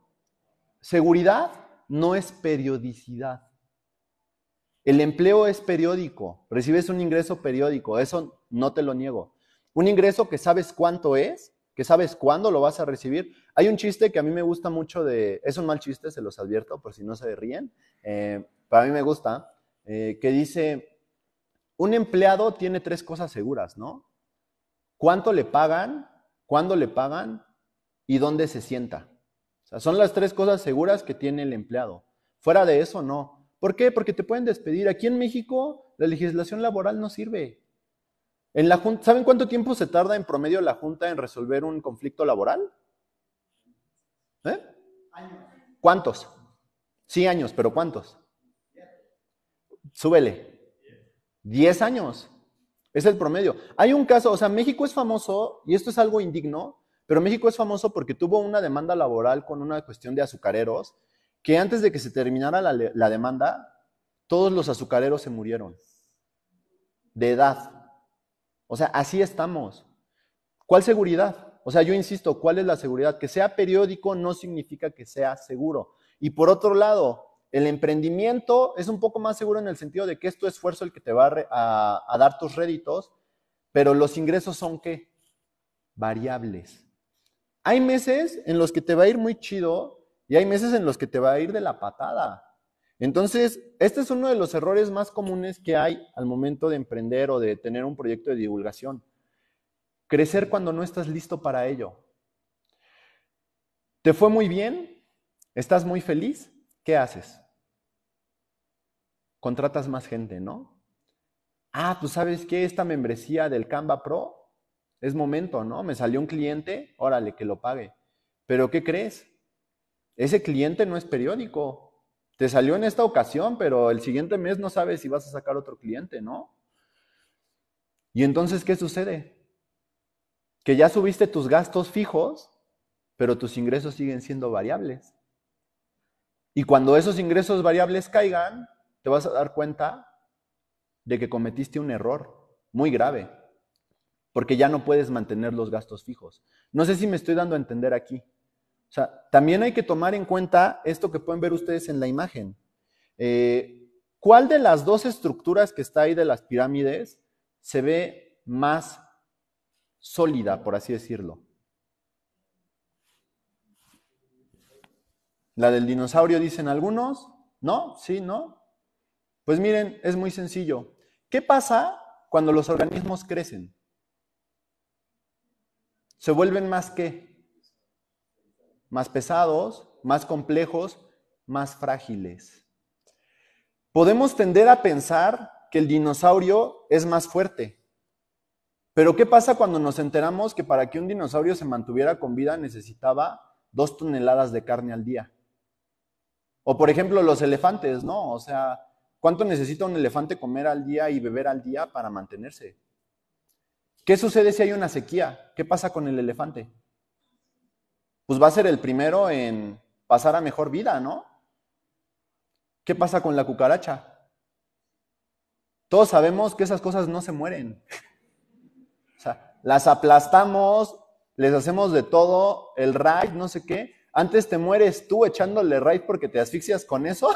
seguridad no es periodicidad. El empleo es periódico, recibes un ingreso periódico, eso no te lo niego. Un ingreso que sabes cuánto es que sabes cuándo lo vas a recibir. Hay un chiste que a mí me gusta mucho de, es un mal chiste, se los advierto por si no se ríen, eh, pero a mí me gusta, eh, que dice, un empleado tiene tres cosas seguras, ¿no? ¿Cuánto le pagan? ¿Cuándo le pagan? ¿Y dónde se sienta? O sea, son las tres cosas seguras que tiene el empleado. Fuera de eso, no. ¿Por qué? Porque te pueden despedir. Aquí en México la legislación laboral no sirve. En la junta, ¿Saben cuánto tiempo se tarda en promedio la Junta en resolver un conflicto laboral? ¿Eh? ¿Cuántos? Sí, años, pero ¿cuántos? Súbele. Diez años. Es el promedio. Hay un caso, o sea, México es famoso, y esto es algo indigno, pero México es famoso porque tuvo una demanda laboral con una cuestión de azucareros, que antes de que se terminara la demanda, todos los azucareros se murieron de edad. O sea, así estamos. ¿Cuál seguridad? O sea, yo insisto, ¿cuál es la seguridad? Que sea periódico no significa que sea seguro. Y por otro lado, el emprendimiento es un poco más seguro en el sentido de que es tu esfuerzo el que te va a, dar tus réditos, pero los ingresos son qué? Variables. Hay meses en los que te va a ir muy chido y hay meses en los que te va a ir de la patada. Entonces, este es uno de los errores más comunes que hay al momento de emprender o de tener un proyecto de divulgación. Crecer cuando no estás listo para ello. ¿Te fue muy bien? ¿Estás muy feliz? ¿Qué haces? Contratas más gente, ¿no? Ah, tú pues, sabes que esta membresía del Canva Pro es momento, ¿no? Me salió un cliente, órale, que lo pague. Pero ¿qué crees? Ese cliente no es periódico, te salió en esta ocasión, pero el siguiente mes no sabes si vas a sacar otro cliente, ¿no? Y entonces, ¿qué sucede? Que ya subiste tus gastos fijos, pero tus ingresos siguen siendo variables. Y cuando esos ingresos variables caigan, te vas a dar cuenta de que cometiste un error muy grave, porque ya no puedes mantener los gastos fijos. No sé si me estoy dando a entender aquí. O sea, también hay que tomar en cuenta esto que pueden ver ustedes en la imagen. Eh, ¿Cuál de las dos estructuras que está ahí de las pirámides se ve más sólida, por así decirlo? La del dinosaurio, dicen algunos. ¿No? ¿Sí? ¿No? Pues miren, es muy sencillo. ¿Qué pasa cuando los organismos crecen? Se vuelven más que más pesados, más complejos, más frágiles. Podemos tender a pensar que el dinosaurio es más fuerte. Pero ¿qué pasa cuando nos enteramos que para que un dinosaurio se mantuviera con vida necesitaba dos toneladas de carne al día? O por ejemplo los elefantes, ¿no? O sea, ¿cuánto necesita un elefante comer al día y beber al día para mantenerse? ¿Qué sucede si hay una sequía? ¿Qué pasa con el elefante? pues va a ser el primero en pasar a mejor vida, ¿no? ¿Qué mm. pasa con la cucaracha? Todos sabemos que esas cosas no se mueren. O sea, las aplastamos, les hacemos de todo, el raid, no sé qué. Antes te mueres tú echándole raid porque te asfixias con eso,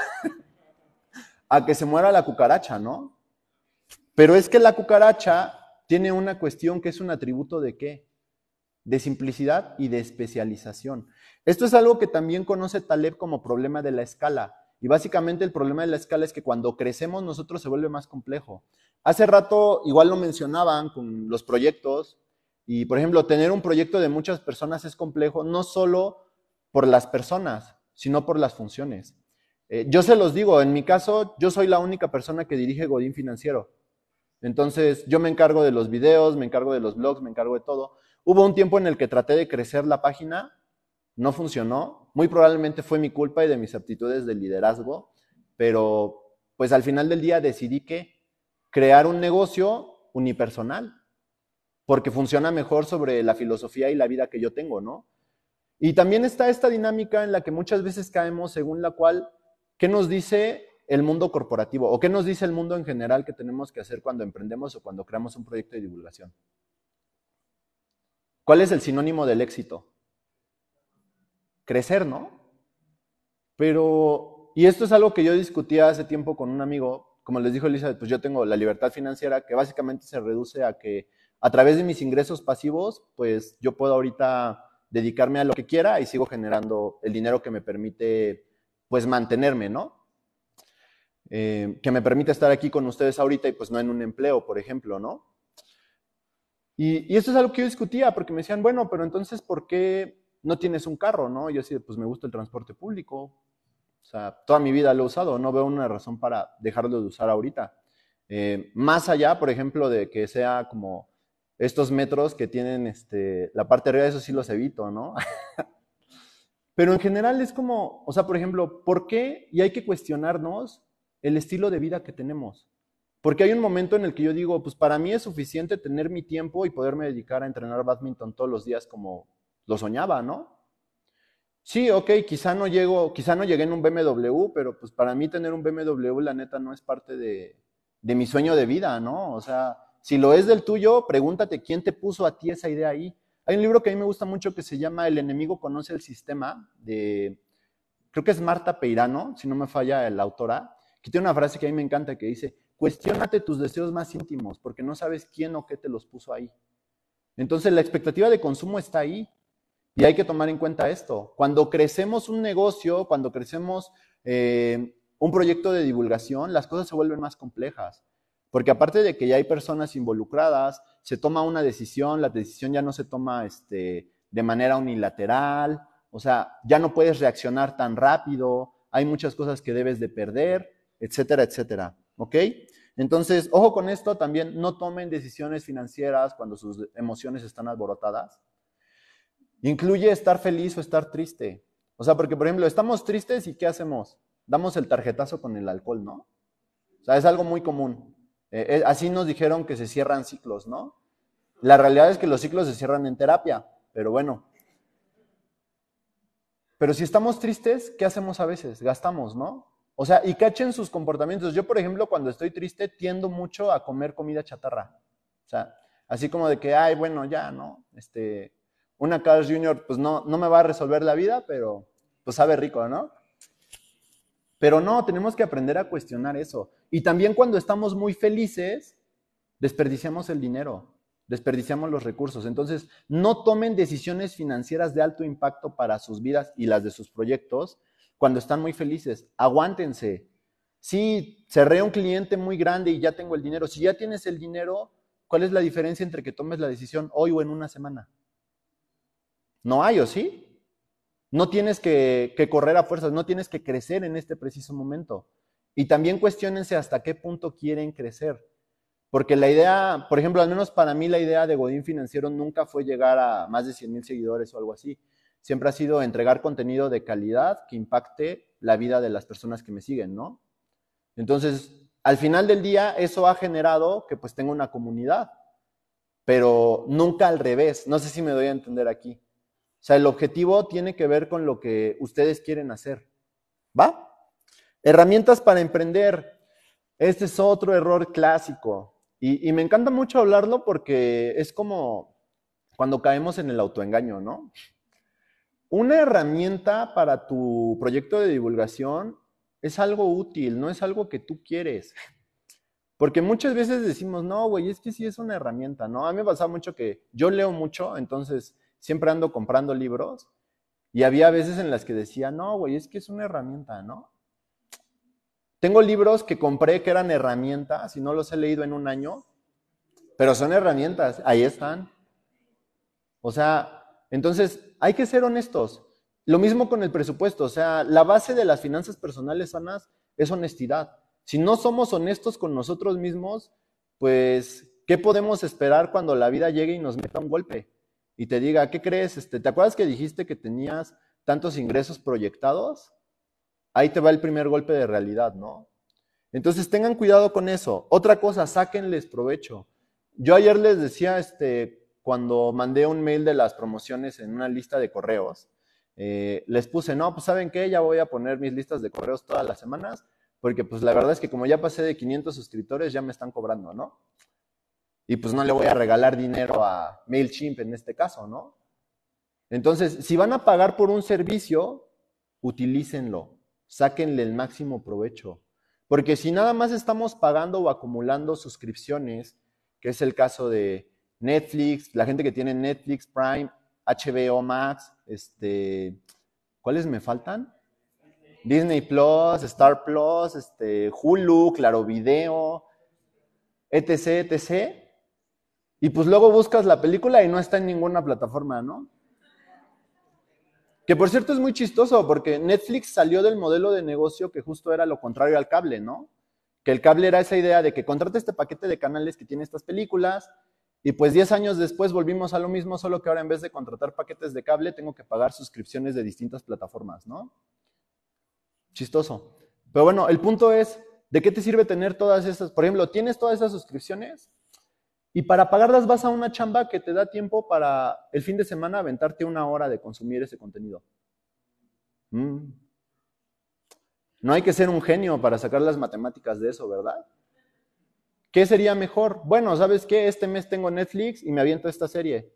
(laughs) a que se muera la cucaracha, ¿no? Pero es que la cucaracha tiene una cuestión que es un atributo de qué? de simplicidad y de especialización. Esto es algo que también conoce Taleb como problema de la escala. Y básicamente el problema de la escala es que cuando crecemos nosotros se vuelve más complejo. Hace rato igual lo mencionaban con los proyectos y por ejemplo tener un proyecto de muchas personas es complejo no solo por las personas, sino por las funciones. Eh, yo se los digo, en mi caso yo soy la única persona que dirige Godín Financiero. Entonces yo me encargo de los videos, me encargo de los blogs, me encargo de todo. Hubo un tiempo en el que traté de crecer la página, no funcionó, muy probablemente fue mi culpa y de mis aptitudes de liderazgo, pero pues al final del día decidí que crear un negocio unipersonal, porque funciona mejor sobre la filosofía y la vida que yo tengo, ¿no? Y también está esta dinámica en la que muchas veces caemos según la cual, ¿qué nos dice el mundo corporativo o qué nos dice el mundo en general que tenemos que hacer cuando emprendemos o cuando creamos un proyecto de divulgación? ¿Cuál es el sinónimo del éxito? Crecer, ¿no? Pero, y esto es algo que yo discutía hace tiempo con un amigo, como les dijo Elisa, pues yo tengo la libertad financiera que básicamente se reduce a que a través de mis ingresos pasivos, pues yo puedo ahorita dedicarme a lo que quiera y sigo generando el dinero que me permite, pues mantenerme, ¿no? Eh, que me permite estar aquí con ustedes ahorita y pues no en un empleo, por ejemplo, ¿no? Y, esto eso es algo que yo discutía, porque me decían, bueno, pero entonces, ¿por qué no tienes un carro, no? Yo sí pues me gusta el transporte público, o sea, toda mi vida lo he usado, no veo una razón para dejarlo de usar ahorita. Eh, más allá, por ejemplo, de que sea como estos metros que tienen este, la parte de arriba, eso sí los evito, ¿no? (laughs) Pero en general es como, o sea, por ejemplo, ¿por qué? Y hay que cuestionarnos el estilo de vida que tenemos. Porque hay un momento en el que yo digo, pues para mí es suficiente tener mi tiempo y poderme dedicar a entrenar badminton todos los días como lo soñaba, ¿no? Sí, ok, quizá no llego, quizá no llegué en un BMW, pero pues para mí tener un BMW, la neta, no es parte de, mi sueño de vida, ¿no? O sea, si lo es del tuyo, pregúntate quién te puso a ti esa idea ahí. Hay un libro que a mí me gusta mucho que se llama El enemigo conoce el sistema, de, creo que es Marta Peirano, si no me falla la autora, que tiene una frase que a mí me encanta que dice, Cuestiónate tus deseos más íntimos, porque no sabes quién o qué te los puso ahí. Entonces, la expectativa de consumo está ahí y hay que tomar en cuenta esto. Cuando crecemos un negocio, cuando crecemos eh, un proyecto de divulgación, las cosas se vuelven más complejas. Porque aparte de que ya hay personas involucradas, se toma una decisión, la decisión ya no se toma este, de manera unilateral, o sea, ya no puedes reaccionar tan rápido, hay muchas cosas que debes de perder, etcétera, etcétera. ¿Ok? Entonces, ojo con esto, también no tomen decisiones financieras cuando sus emociones están alborotadas. Incluye estar feliz o estar triste. O sea, porque, por ejemplo, estamos tristes y ¿qué hacemos? Damos el tarjetazo con el alcohol, ¿no? O sea, es algo muy común. Eh, eh, así nos dijeron que se cierran ciclos, ¿no? La realidad es que los ciclos se cierran en terapia, pero bueno. Pero si estamos tristes, ¿qué hacemos a veces? Gastamos, ¿no? O sea, y cachen sus comportamientos. Yo, por ejemplo, cuando estoy triste, tiendo mucho a comer comida chatarra. O sea, así como de que, ay, bueno, ya, ¿no? Este, una Carl Jr., pues no, no me va a resolver la vida, pero pues sabe rico, ¿no? Pero no, tenemos que aprender a cuestionar eso. Y también cuando estamos muy felices, desperdiciamos el dinero, desperdiciamos los recursos. Entonces, no tomen decisiones financieras de alto impacto para sus vidas y las de sus proyectos cuando están muy felices. Aguántense. Sí, cerré un cliente muy grande y ya tengo el dinero. Si ya tienes el dinero, ¿cuál es la diferencia entre que tomes la decisión hoy o en una semana? No hay, ¿o sí? No tienes que, correr a fuerzas, no tienes que crecer en este preciso momento. Y también cuestionense hasta qué punto quieren crecer. Porque la idea, por ejemplo, al menos para mí la idea de Godín Financiero nunca fue llegar a más de 100 mil seguidores o algo así siempre ha sido entregar contenido de calidad que impacte la vida de las personas que me siguen, ¿no? Entonces, al final del día, eso ha generado que pues tenga una comunidad, pero nunca al revés. No sé si me doy a entender aquí. O sea, el objetivo tiene que ver con lo que ustedes quieren hacer. ¿Va? Herramientas para emprender. Este es otro error clásico. Y, y me encanta mucho hablarlo porque es como cuando caemos en el autoengaño, ¿no? una herramienta para tu proyecto de divulgación es algo útil, no es algo que tú quieres. Porque muchas veces decimos, no, güey, es que sí es una herramienta, ¿no? A mí me pasa mucho que yo leo mucho, entonces siempre ando comprando libros y había veces en las que decía, no, güey, es que es una herramienta, ¿no? Tengo libros que compré que eran herramientas y no los he leído en un año, pero son herramientas, ahí están. O sea, entonces hay que ser honestos. Lo mismo con el presupuesto, o sea, la base de las finanzas personales sanas es honestidad. Si no somos honestos con nosotros mismos, pues, ¿qué podemos esperar cuando la vida llegue y nos meta un golpe? Y te diga, ¿qué crees? Este, ¿Te acuerdas que dijiste que tenías tantos ingresos proyectados? Ahí te va el primer golpe de realidad, ¿no? Entonces tengan cuidado con eso. Otra cosa, sáquenles provecho. Yo ayer les decía, este, cuando mandé un mail de las promociones en una lista de correos, eh, les puse, no, pues saben qué, ya voy a poner mis listas de correos todas las semanas, porque pues la verdad es que como ya pasé de 500 suscriptores, ya me están cobrando, ¿no? Y pues no le voy a regalar dinero a MailChimp en este caso, ¿no? Entonces, si van a pagar por un servicio, utilícenlo, sáquenle el máximo provecho. Porque si nada más estamos pagando o acumulando suscripciones, que es el caso de Netflix, la gente que tiene Netflix, Prime, HBO Max, este, ¿cuáles me faltan? Disney Plus, Star Plus, este, Hulu, Claro Video, etc, etc. Y pues luego buscas la película y no está en ninguna plataforma, ¿no? Que por cierto es muy chistoso porque Netflix salió del modelo de negocio que justo era lo contrario al cable, ¿no? Que el cable era esa idea de que contrate este paquete de canales que tiene estas películas, y pues 10 años después volvimos a lo mismo, solo que ahora en vez de contratar paquetes de cable, tengo que pagar suscripciones de distintas plataformas, ¿no? Chistoso. Pero bueno, el punto es, ¿de qué te sirve tener todas esas? Por ejemplo, tienes todas esas suscripciones y para pagarlas vas a una chamba que te da tiempo para el fin de semana aventarte una hora de consumir ese contenido. Mm. No hay que ser un genio para sacar las matemáticas de eso, ¿verdad? ¿Qué sería mejor? Bueno, ¿sabes qué? Este mes tengo Netflix y me aviento esta serie.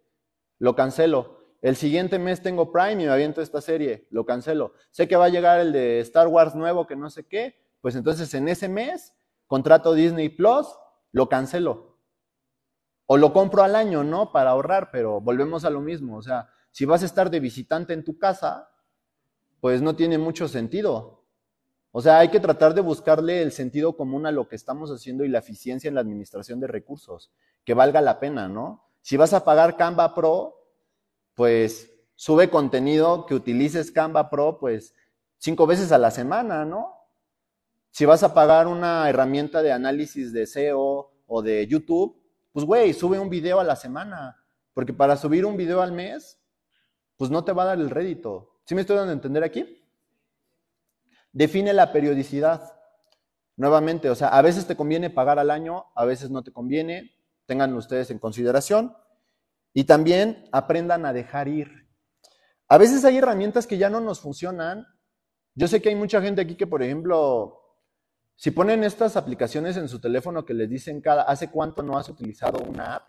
Lo cancelo. El siguiente mes tengo Prime y me aviento esta serie. Lo cancelo. Sé que va a llegar el de Star Wars nuevo que no sé qué. Pues entonces en ese mes contrato Disney Plus, lo cancelo. O lo compro al año, ¿no? Para ahorrar, pero volvemos a lo mismo. O sea, si vas a estar de visitante en tu casa, pues no tiene mucho sentido. O sea, hay que tratar de buscarle el sentido común a lo que estamos haciendo y la eficiencia en la administración de recursos, que valga la pena, ¿no? Si vas a pagar Canva Pro, pues sube contenido que utilices Canva Pro, pues cinco veces a la semana, ¿no? Si vas a pagar una herramienta de análisis de SEO o de YouTube, pues güey, sube un video a la semana, porque para subir un video al mes, pues no te va a dar el rédito. ¿Sí me estoy dando a entender aquí? Define la periodicidad. Nuevamente, o sea, a veces te conviene pagar al año, a veces no te conviene, tengan ustedes en consideración. Y también aprendan a dejar ir. A veces hay herramientas que ya no nos funcionan. Yo sé que hay mucha gente aquí que, por ejemplo, si ponen estas aplicaciones en su teléfono que les dicen cada, hace cuánto no has utilizado una app,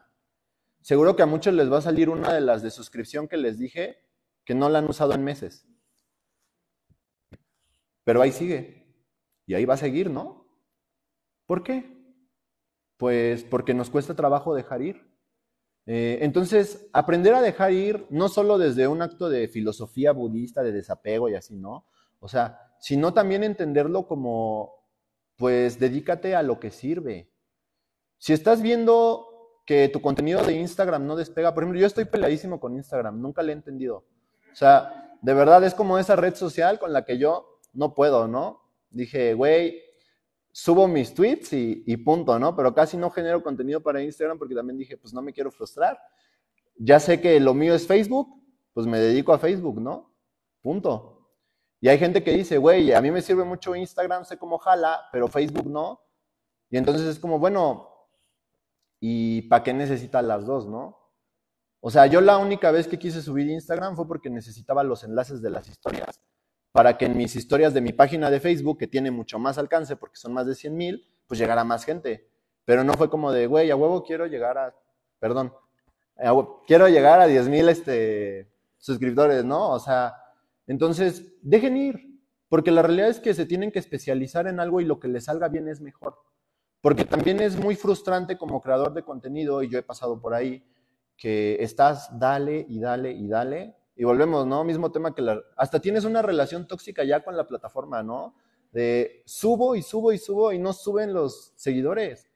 seguro que a muchos les va a salir una de las de suscripción que les dije que no la han usado en meses. Pero ahí sigue. Y ahí va a seguir, ¿no? ¿Por qué? Pues porque nos cuesta trabajo dejar ir. Eh, entonces, aprender a dejar ir no solo desde un acto de filosofía budista, de desapego y así, ¿no? O sea, sino también entenderlo como, pues dedícate a lo que sirve. Si estás viendo que tu contenido de Instagram no despega, por ejemplo, yo estoy peleadísimo con Instagram, nunca le he entendido. O sea, de verdad es como esa red social con la que yo no puedo, ¿no? Dije, güey, subo mis tweets y, punto, ¿no? Pero casi no genero contenido para Instagram porque también dije, pues no me quiero frustrar. Ya sé que lo mío es Facebook, pues me dedico a Facebook, ¿no? Punto. Y hay gente que dice, güey, a mí me sirve mucho Instagram, sé cómo jala, pero Facebook no. Y entonces es como, bueno, ¿y para qué necesitan las dos, no? O sea, yo la única vez que quise subir Instagram fue porque necesitaba los enlaces de las historias para que en mis historias de mi página de Facebook, que tiene mucho más alcance porque son más de 100 mil, pues llegara más gente. Pero no fue como de, güey, a huevo quiero llegar a, perdón, quiero llegar a 10 mil este, suscriptores, ¿no? O sea, entonces, dejen ir, porque la realidad es que se tienen que especializar en algo y lo que les salga bien es mejor. Porque también es muy frustrante como creador de contenido, y yo he pasado por ahí, que estás dale y dale y dale, y volvemos, ¿no? Mismo tema que la, hasta tienes una relación tóxica ya con la plataforma, ¿no? De subo y subo y subo y no suben los seguidores.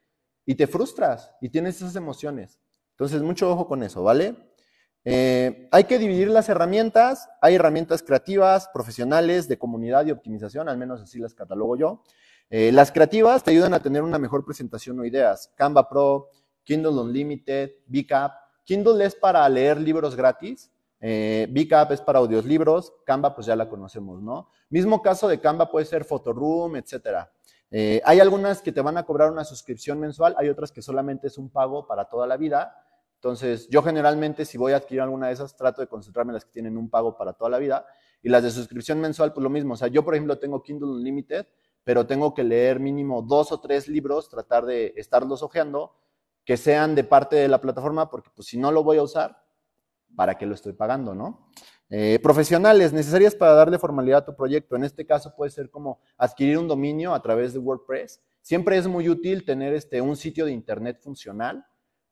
Y te frustras y tienes esas emociones. Entonces, mucho ojo con eso, ¿vale? Eh, hay que dividir las herramientas. Hay herramientas creativas, profesionales, de comunidad y optimización, al menos así las catalogo yo. Eh, las creativas te ayudan a tener una mejor presentación o ideas. Canva Pro, Kindle Unlimited, Bcap. Kindle es para leer libros gratis eh, es para audiolibros, Canva pues ya la conocemos, ¿no? Mismo caso de Canva puede ser Photoroom, etcétera. Eh, hay algunas que te van a cobrar una suscripción mensual, hay otras que solamente es un pago para toda la vida. Entonces, yo generalmente si voy a adquirir alguna de esas, trato de concentrarme en las que tienen un pago para toda la vida. Y las de suscripción mensual, pues lo mismo. O sea, yo, por ejemplo, tengo Kindle Unlimited, pero tengo que leer mínimo dos o tres libros, tratar de estarlos hojeando, que sean de parte de la plataforma, porque pues si no lo voy a usar, ¿para qué lo estoy pagando, no? Eh, profesionales necesarias para darle formalidad a tu proyecto. En este caso puede ser como adquirir un dominio a través de WordPress. Siempre es muy útil tener este, un sitio de internet funcional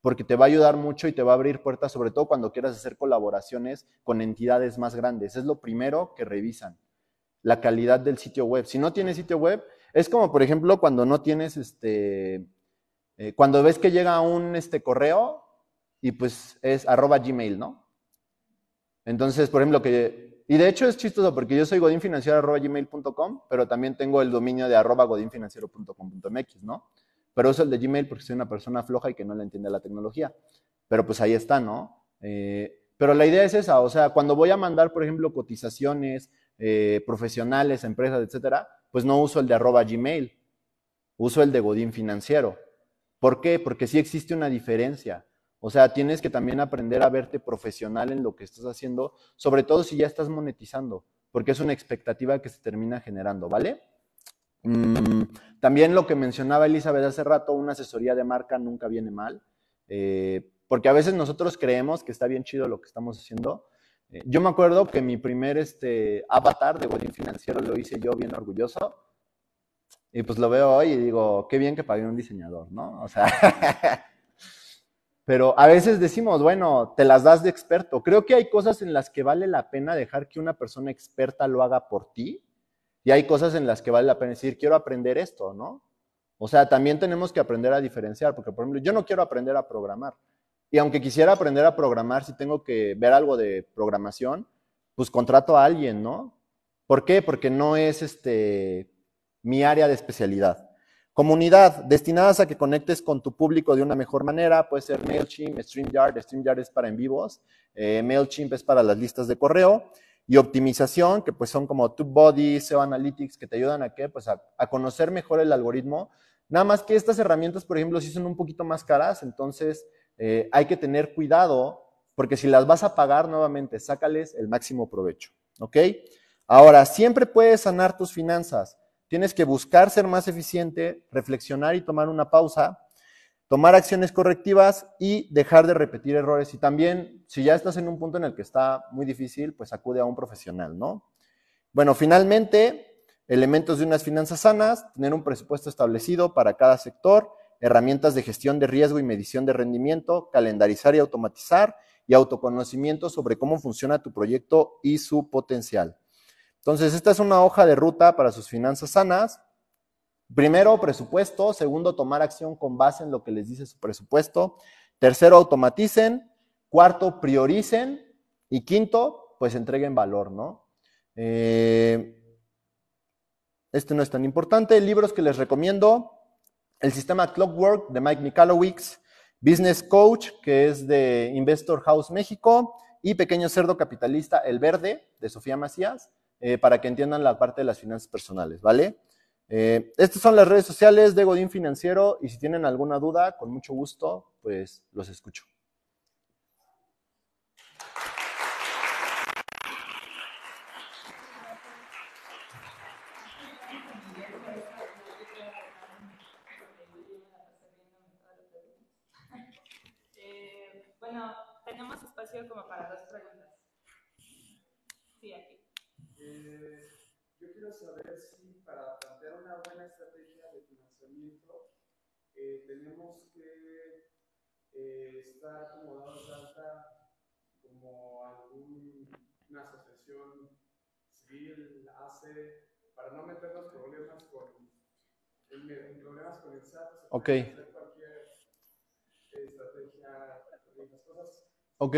porque te va a ayudar mucho y te va a abrir puertas, sobre todo cuando quieras hacer colaboraciones con entidades más grandes. Es lo primero que revisan, la calidad del sitio web. Si no tienes sitio web, es como, por ejemplo, cuando no tienes, este, eh, cuando ves que llega un este, correo y pues es arroba Gmail, ¿no? Entonces, por ejemplo, que... Y de hecho es chistoso porque yo soy godinfinanciero.gmail.com, pero también tengo el dominio de godinfinanciero.com.mx, ¿no? Pero uso el de Gmail porque soy una persona floja y que no le entiende la tecnología. Pero pues ahí está, ¿no? Eh, pero la idea es esa, o sea, cuando voy a mandar, por ejemplo, cotizaciones eh, profesionales, empresas, etcétera, pues no uso el de arroba Gmail, uso el de Godin Financiero. ¿Por qué? Porque sí existe una diferencia. O sea, tienes que también aprender a verte profesional en lo que estás haciendo, sobre todo si ya estás monetizando, porque es una expectativa que se termina generando, ¿vale? Mm, también lo que mencionaba Elizabeth hace rato, una asesoría de marca nunca viene mal, eh, porque a veces nosotros creemos que está bien chido lo que estamos haciendo, eh, yo me acuerdo que mi primer este, avatar de botín financiero lo hice yo bien orgulloso. Y pues lo veo hoy y digo, qué bien que pagué un diseñador, ¿no? O sea, (laughs) Pero a veces decimos, bueno, te las das de experto. Creo que hay cosas en las que vale la pena dejar que una persona experta lo haga por ti y hay cosas en las que vale la pena decir, quiero aprender esto, ¿no? O sea, también tenemos que aprender a diferenciar, porque por ejemplo, yo no quiero aprender a programar. Y aunque quisiera aprender a programar, si tengo que ver algo de programación, pues contrato a alguien, ¿no? ¿Por qué? Porque no es este mi área de especialidad. Comunidad, destinadas a que conectes con tu público de una mejor manera, puede ser MailChimp, StreamYard, StreamYard es para en vivos, eh, MailChimp es para las listas de correo, y optimización, que pues son como TubeBuddy, SEO Analytics, que te ayudan a qué, pues a, conocer mejor el algoritmo. Nada más que estas herramientas, por ejemplo, sí son un poquito más caras, entonces eh, hay que tener cuidado, porque si las vas a pagar nuevamente, sácales el máximo provecho, ¿ok? Ahora, siempre puedes sanar tus finanzas. Tienes que buscar ser más eficiente, reflexionar y tomar una pausa, tomar acciones correctivas y dejar de repetir errores. Y también, si ya estás en un punto en el que está muy difícil, pues acude a un profesional, ¿no? Bueno, finalmente, elementos de unas finanzas sanas, tener un presupuesto establecido para cada sector, herramientas de gestión de riesgo y medición de rendimiento, calendarizar y automatizar y autoconocimiento sobre cómo funciona tu proyecto y su potencial. Entonces, esta es una hoja de ruta para sus finanzas sanas. Primero, presupuesto. Segundo, tomar acción con base en lo que les dice su presupuesto. Tercero, automaticen. Cuarto, prioricen. Y quinto, pues entreguen valor, ¿no? Eh, este no es tan importante. Libros que les recomiendo. El sistema Clockwork de Mike Michalowicz, Business Coach, que es de Investor House México, y Pequeño Cerdo Capitalista, El Verde, de Sofía Macías. Eh, para que entiendan la parte de las finanzas personales, ¿vale? Eh, estas son las redes sociales de Godín Financiero y si tienen alguna duda, con mucho gusto, pues los escucho. Eh, bueno, tenemos espacio como para dos preguntas. tenemos que eh, estar como dados alta como alguna asociación civil hace para no meternos problemas con problemas con el SAT, eh, Ok.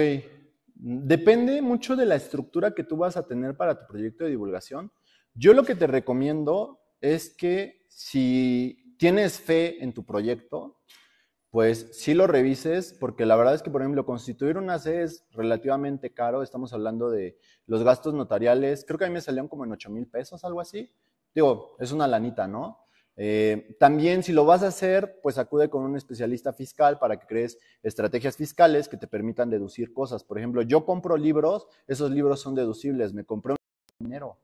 Depende mucho de la estructura que tú vas a tener para tu proyecto de divulgación. Yo lo que te recomiendo es que si tienes fe en tu proyecto, pues sí lo revises, porque la verdad es que, por ejemplo, constituir una sede es relativamente caro. Estamos hablando de los gastos notariales. Creo que a mí me salieron como en 8 mil pesos, algo así. Digo, es una lanita, ¿no? Eh, también si lo vas a hacer, pues acude con un especialista fiscal para que crees estrategias fiscales que te permitan deducir cosas. Por ejemplo, yo compro libros, esos libros son deducibles, me compré un dinero.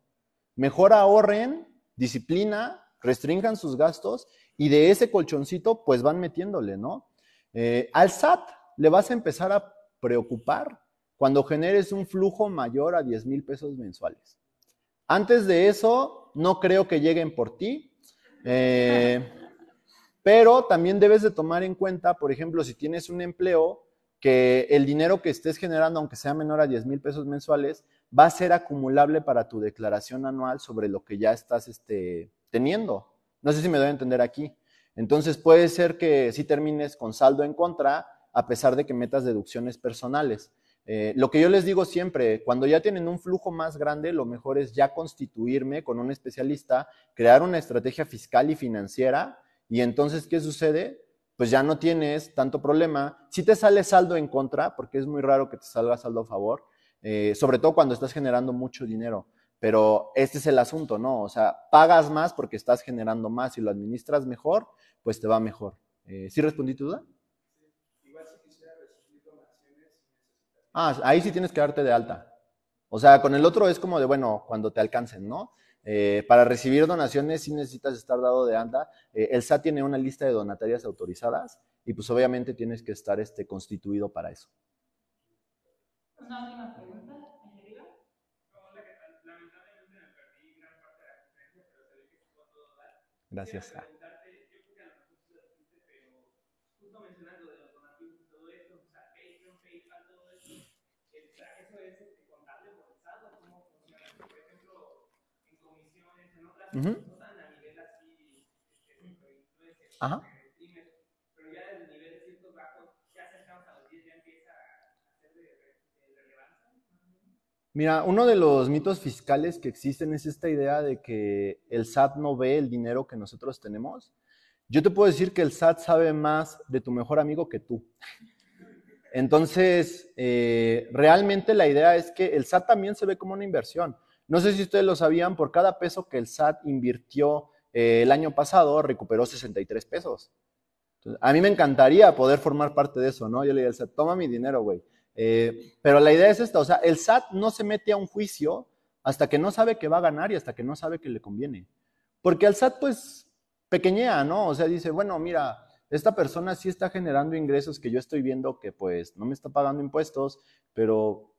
Mejor ahorren, disciplina, restringan sus gastos y de ese colchoncito pues van metiéndole, ¿no? Eh, al SAT le vas a empezar a preocupar cuando generes un flujo mayor a 10 mil pesos mensuales. Antes de eso, no creo que lleguen por ti, eh, pero también debes de tomar en cuenta, por ejemplo, si tienes un empleo, que el dinero que estés generando, aunque sea menor a 10 mil pesos mensuales, va a ser acumulable para tu declaración anual sobre lo que ya estás este, teniendo. No sé si me doy a entender aquí. Entonces puede ser que si sí termines con saldo en contra, a pesar de que metas deducciones personales. Eh, lo que yo les digo siempre, cuando ya tienen un flujo más grande, lo mejor es ya constituirme con un especialista, crear una estrategia fiscal y financiera, y entonces, ¿qué sucede? Pues ya no tienes tanto problema. Si te sale saldo en contra, porque es muy raro que te salga saldo a favor, eh, sobre todo cuando estás generando mucho dinero. Pero este es el asunto, ¿no? O sea, pagas más porque estás generando más. y lo administras mejor, pues te va mejor. Eh, ¿Sí respondí tu duda? Igual si quisiera recibir donaciones. Ah, ahí sí tienes que darte de alta. O sea, con el otro es como de, bueno, cuando te alcancen, ¿no? Eh, para recibir donaciones sí necesitas estar dado de alta. Eh, el SAT tiene una lista de donatarias autorizadas y pues obviamente tienes que estar este, constituido para eso. Una pues, pregunta. Gracias, Yo creo que a lo mejor lo pero justo mencionando de los donativos, y todo eso, o sea, Facebook, Facebook, todo eso, ¿eso es este, contable por el Estado cómo funciona? Por ejemplo, en comisiones, en otras cosas a nivel así, en el proyecto? Ajá. Mira, uno de los mitos fiscales que existen es esta idea de que el SAT no ve el dinero que nosotros tenemos. Yo te puedo decir que el SAT sabe más de tu mejor amigo que tú. Entonces, eh, realmente la idea es que el SAT también se ve como una inversión. No sé si ustedes lo sabían, por cada peso que el SAT invirtió eh, el año pasado, recuperó 63 pesos. a mí me encantaría poder formar parte de eso, ¿no? Yo le digo al SAT, toma mi dinero, güey. Eh, pero la idea es esta, o sea, el SAT no se mete a un juicio hasta que no sabe que va a ganar y hasta que no sabe que le conviene. Porque el SAT pues pequeñea, ¿no? O sea, dice, bueno, mira, esta persona sí está generando ingresos que yo estoy viendo que pues no me está pagando impuestos, pero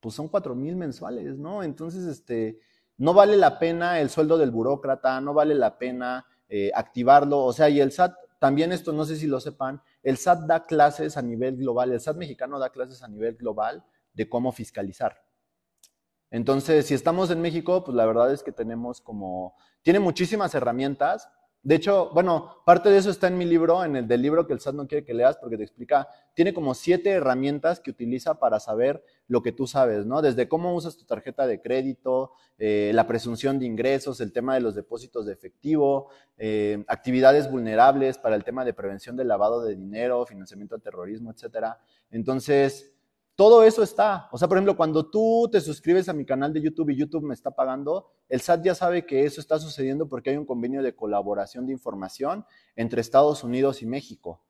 pues son cuatro mil mensuales, ¿no? Entonces, este, no vale la pena el sueldo del burócrata, no vale la pena eh, activarlo, o sea, y el SAT también esto, no sé si lo sepan, el SAT da clases a nivel global, el SAT mexicano da clases a nivel global de cómo fiscalizar. Entonces, si estamos en México, pues la verdad es que tenemos como, tiene muchísimas herramientas, de hecho, bueno, parte de eso está en mi libro, en el del libro que el SAT no quiere que leas, porque te explica, tiene como siete herramientas que utiliza para saber lo que tú sabes, ¿no? Desde cómo usas tu tarjeta de crédito, eh, la presunción de ingresos, el tema de los depósitos de efectivo, eh, actividades vulnerables para el tema de prevención del lavado de dinero, financiamiento al terrorismo, etcétera. Entonces, todo eso está. O sea, por ejemplo, cuando tú te suscribes a mi canal de YouTube y YouTube me está pagando, el SAT ya sabe que eso está sucediendo porque hay un convenio de colaboración de información entre Estados Unidos y México.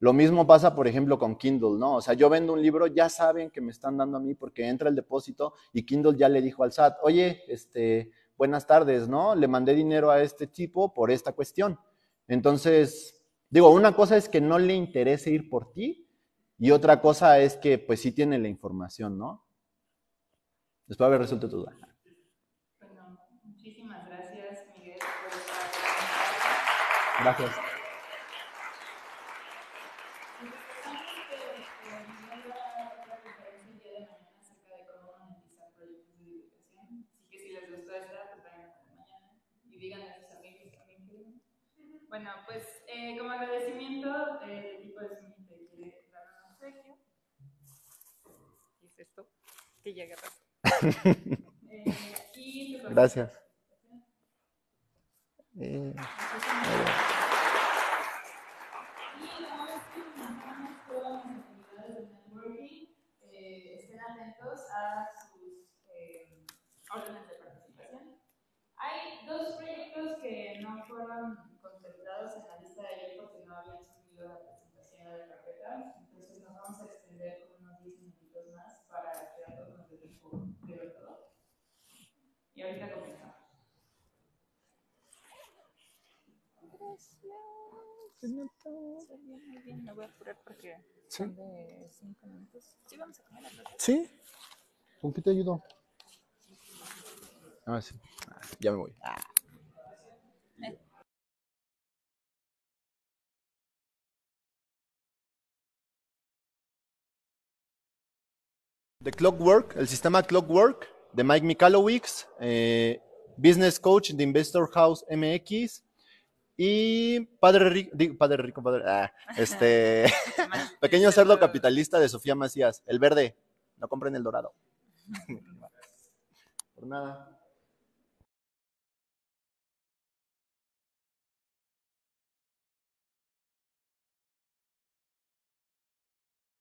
Lo mismo pasa, por ejemplo, con Kindle, ¿no? O sea, yo vendo un libro, ya saben que me están dando a mí porque entra el depósito y Kindle ya le dijo al SAT, oye, este, buenas tardes, ¿no? Le mandé dinero a este tipo por esta cuestión. Entonces, digo, una cosa es que no le interese ir por ti y otra cosa es que pues sí tiene la información, ¿no? Después haber resuelto tu duda. Bueno, muchísimas gracias, Miguel. Por... Gracias. gracias. ¿Sí? Sí, vamos a ¿Con qué te ayudo? Ah, sí. Ah, ya me voy. Ah. The Clockwork, el sistema Clockwork de Mike Mikalowicz, eh, Business Coach de Investor House MX, y Padre Rico, Padre Rico, ah, Padre, (laughs) este, (laughs) Pequeño Cerdo Capitalista de Sofía Macías, el verde, no compren el dorado. (laughs) Por nada.